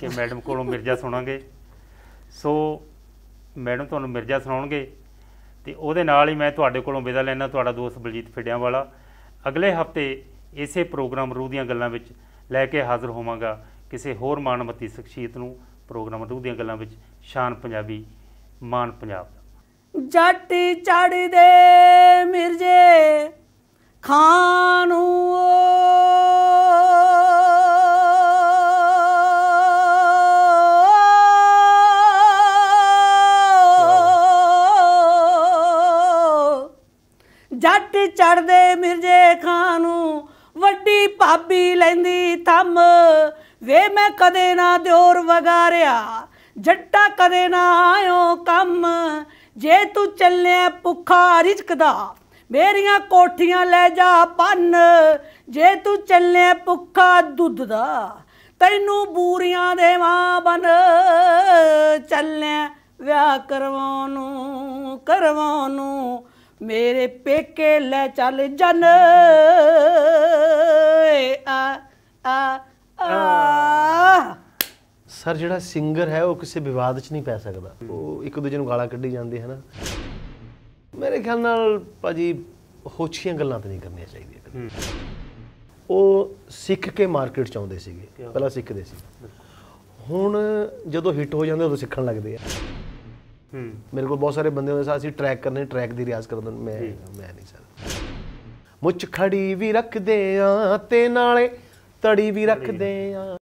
ਕਿ ਮੈਡਮ ਕੋਲੋਂ ਮਿਰਜ਼ਾ ਸੁਣਾਂਗੇ ਸੋ ਮੈਡਮ ਤੁਹਾਨੂੰ ਮਿਰਜ਼ਾ ਸੁਣਾਉਣਗੇ ਤੇ ਉਹਦੇ ਨਾਲ ਹੀ ਮੈਂ ਤੁਹਾਡੇ ਕੋਲੋਂ ਵਿਦਾ ਲੈਣਾ ਤੁਹਾਡਾ ਦੋਸਤ ਬਲਜੀਤ ਫਿੱਡਿਆਂ ਵਾਲਾ ਅਗਲੇ ਹਫਤੇ ਇਸੇ ਪ੍ਰੋਗਰਾਮ ਰੂਹ ਦੀਆਂ ਗੱਲਾਂ ਵਿੱਚ ਲੈ ਕੇ ਹਾਜ਼ਰ ਹੋਵਾਂਗਾ ਕਿਸੇ ਹੋਰ ਮਾਨਮਤੀ ਸ਼ਖਸੀਅਤ ਨੂੰ ਪ੍ਰੋਗਰਾਮ ਰੂਹ ਦੀਆਂ ਗੱਲਾਂ ਵਿੱਚ ਸ਼ਾਨ ਪੰਜਾਬੀ ਮਾਨ ਪੰਜਾਬ ਜੱਟ ਚੜਦੇ ਮਿਰਜੇ ਖਾਨੂ ਜੱਟ ਚੜਦੇ ਮਿਰਜੇ ਖਾਨੂ ਵੱਡੀ ਭਾਬੀ ਲੈਂਦੀ ਥੰਮ ਵੇ ਮੈਂ ਕਦੇ ਨਾ ਦਿਓਰ ਵਗਾਰਿਆ ਜੱਟਾ ਕਦੇ ਨਾ ਆਇਓ ਕੰਮ ਜੇ ਤੂੰ ਚੱਲਿਆ ਭੁੱਖਾ ਰਿਜ਼ਕ ਦਾ ਮੇਰੀਆਂ ਕੋਠੀਆਂ ਲੈ ਜਾ ਪੰਨ ਜੇ ਤੂੰ ਚੱਲਿਆ ਭੁੱਖਾ ਦੁੱਧ ਦਾ ਤੈਨੂੰ ਬੂਰੀਆਂ ਦੇਵਾਂ ਬਨ ਚੱਲਿਆ ਵਿਆਹ ਕਰਵਾਉ ਨੂੰ ਕਰਵਾਉ ਨੂੰ ਮੇਰੇ ਪੇਕੇ ਲੈ ਚੱਲ ਜਨ ਆ ਆ ਆ ਸਰ ਜਿਹੜਾ ਸਿੰਗਰ ਹੈ ਉਹ ਕਿਸੇ ਵਿਵਾਦ 'ਚ ਨਹੀਂ ਪੈ ਸਕਦਾ ਉਹ ਇੱਕ ਦੂਜੇ ਨੂੰ ਗਾਲਾਂ ਕੱਢੀ ਜਾਂਦੇ ਹਨ ਮੇਰੇ ਖਿਆਲ ਨਾਲ ਭਾਜੀ ਹੋਛੀਆਂ ਗੱਲਾਂ ਤਾਂ ਨਹੀਂ ਕਰਨੀਆਂ ਚਾਹੀਦੀਆਂ ਉਹ ਸਿੱਖ ਕੇ ਮਾਰਕੀਟ 'ਚ ਆਉਂਦੇ ਸੀਗੇ ਪਹਿਲਾਂ ਸਿੱਖਦੇ ਸੀ ਹੁਣ ਜਦੋਂ ਹਿੱਟ ਹੋ ਜਾਂਦੇ ਉਦੋਂ ਸਿੱਖਣ ਲੱਗਦੇ ਆ ਹੂੰ ਮੇਰੇ ਕੋਲ ਬਹੁਤ ਸਾਰੇ ਬੰਦੇ ਹੁੰਦੇ ਸਾਂ ਅਸੀਂ ਟਰੈਕ ਕਰਨੇ ਟਰੈਕ ਦੀ ਰਿਆਜ਼ ਕਰਦੇ ਮੈਂ ਮੈਂ ਨਹੀਂ ਸਰ ਮੁੱਛ ਖੜੀ ਵੀ ਰੱਖਦੇ ਆ ਤੇ ਨਾਲੇ ਤੜੀ ਵੀ ਰੱਖਦੇ ਆ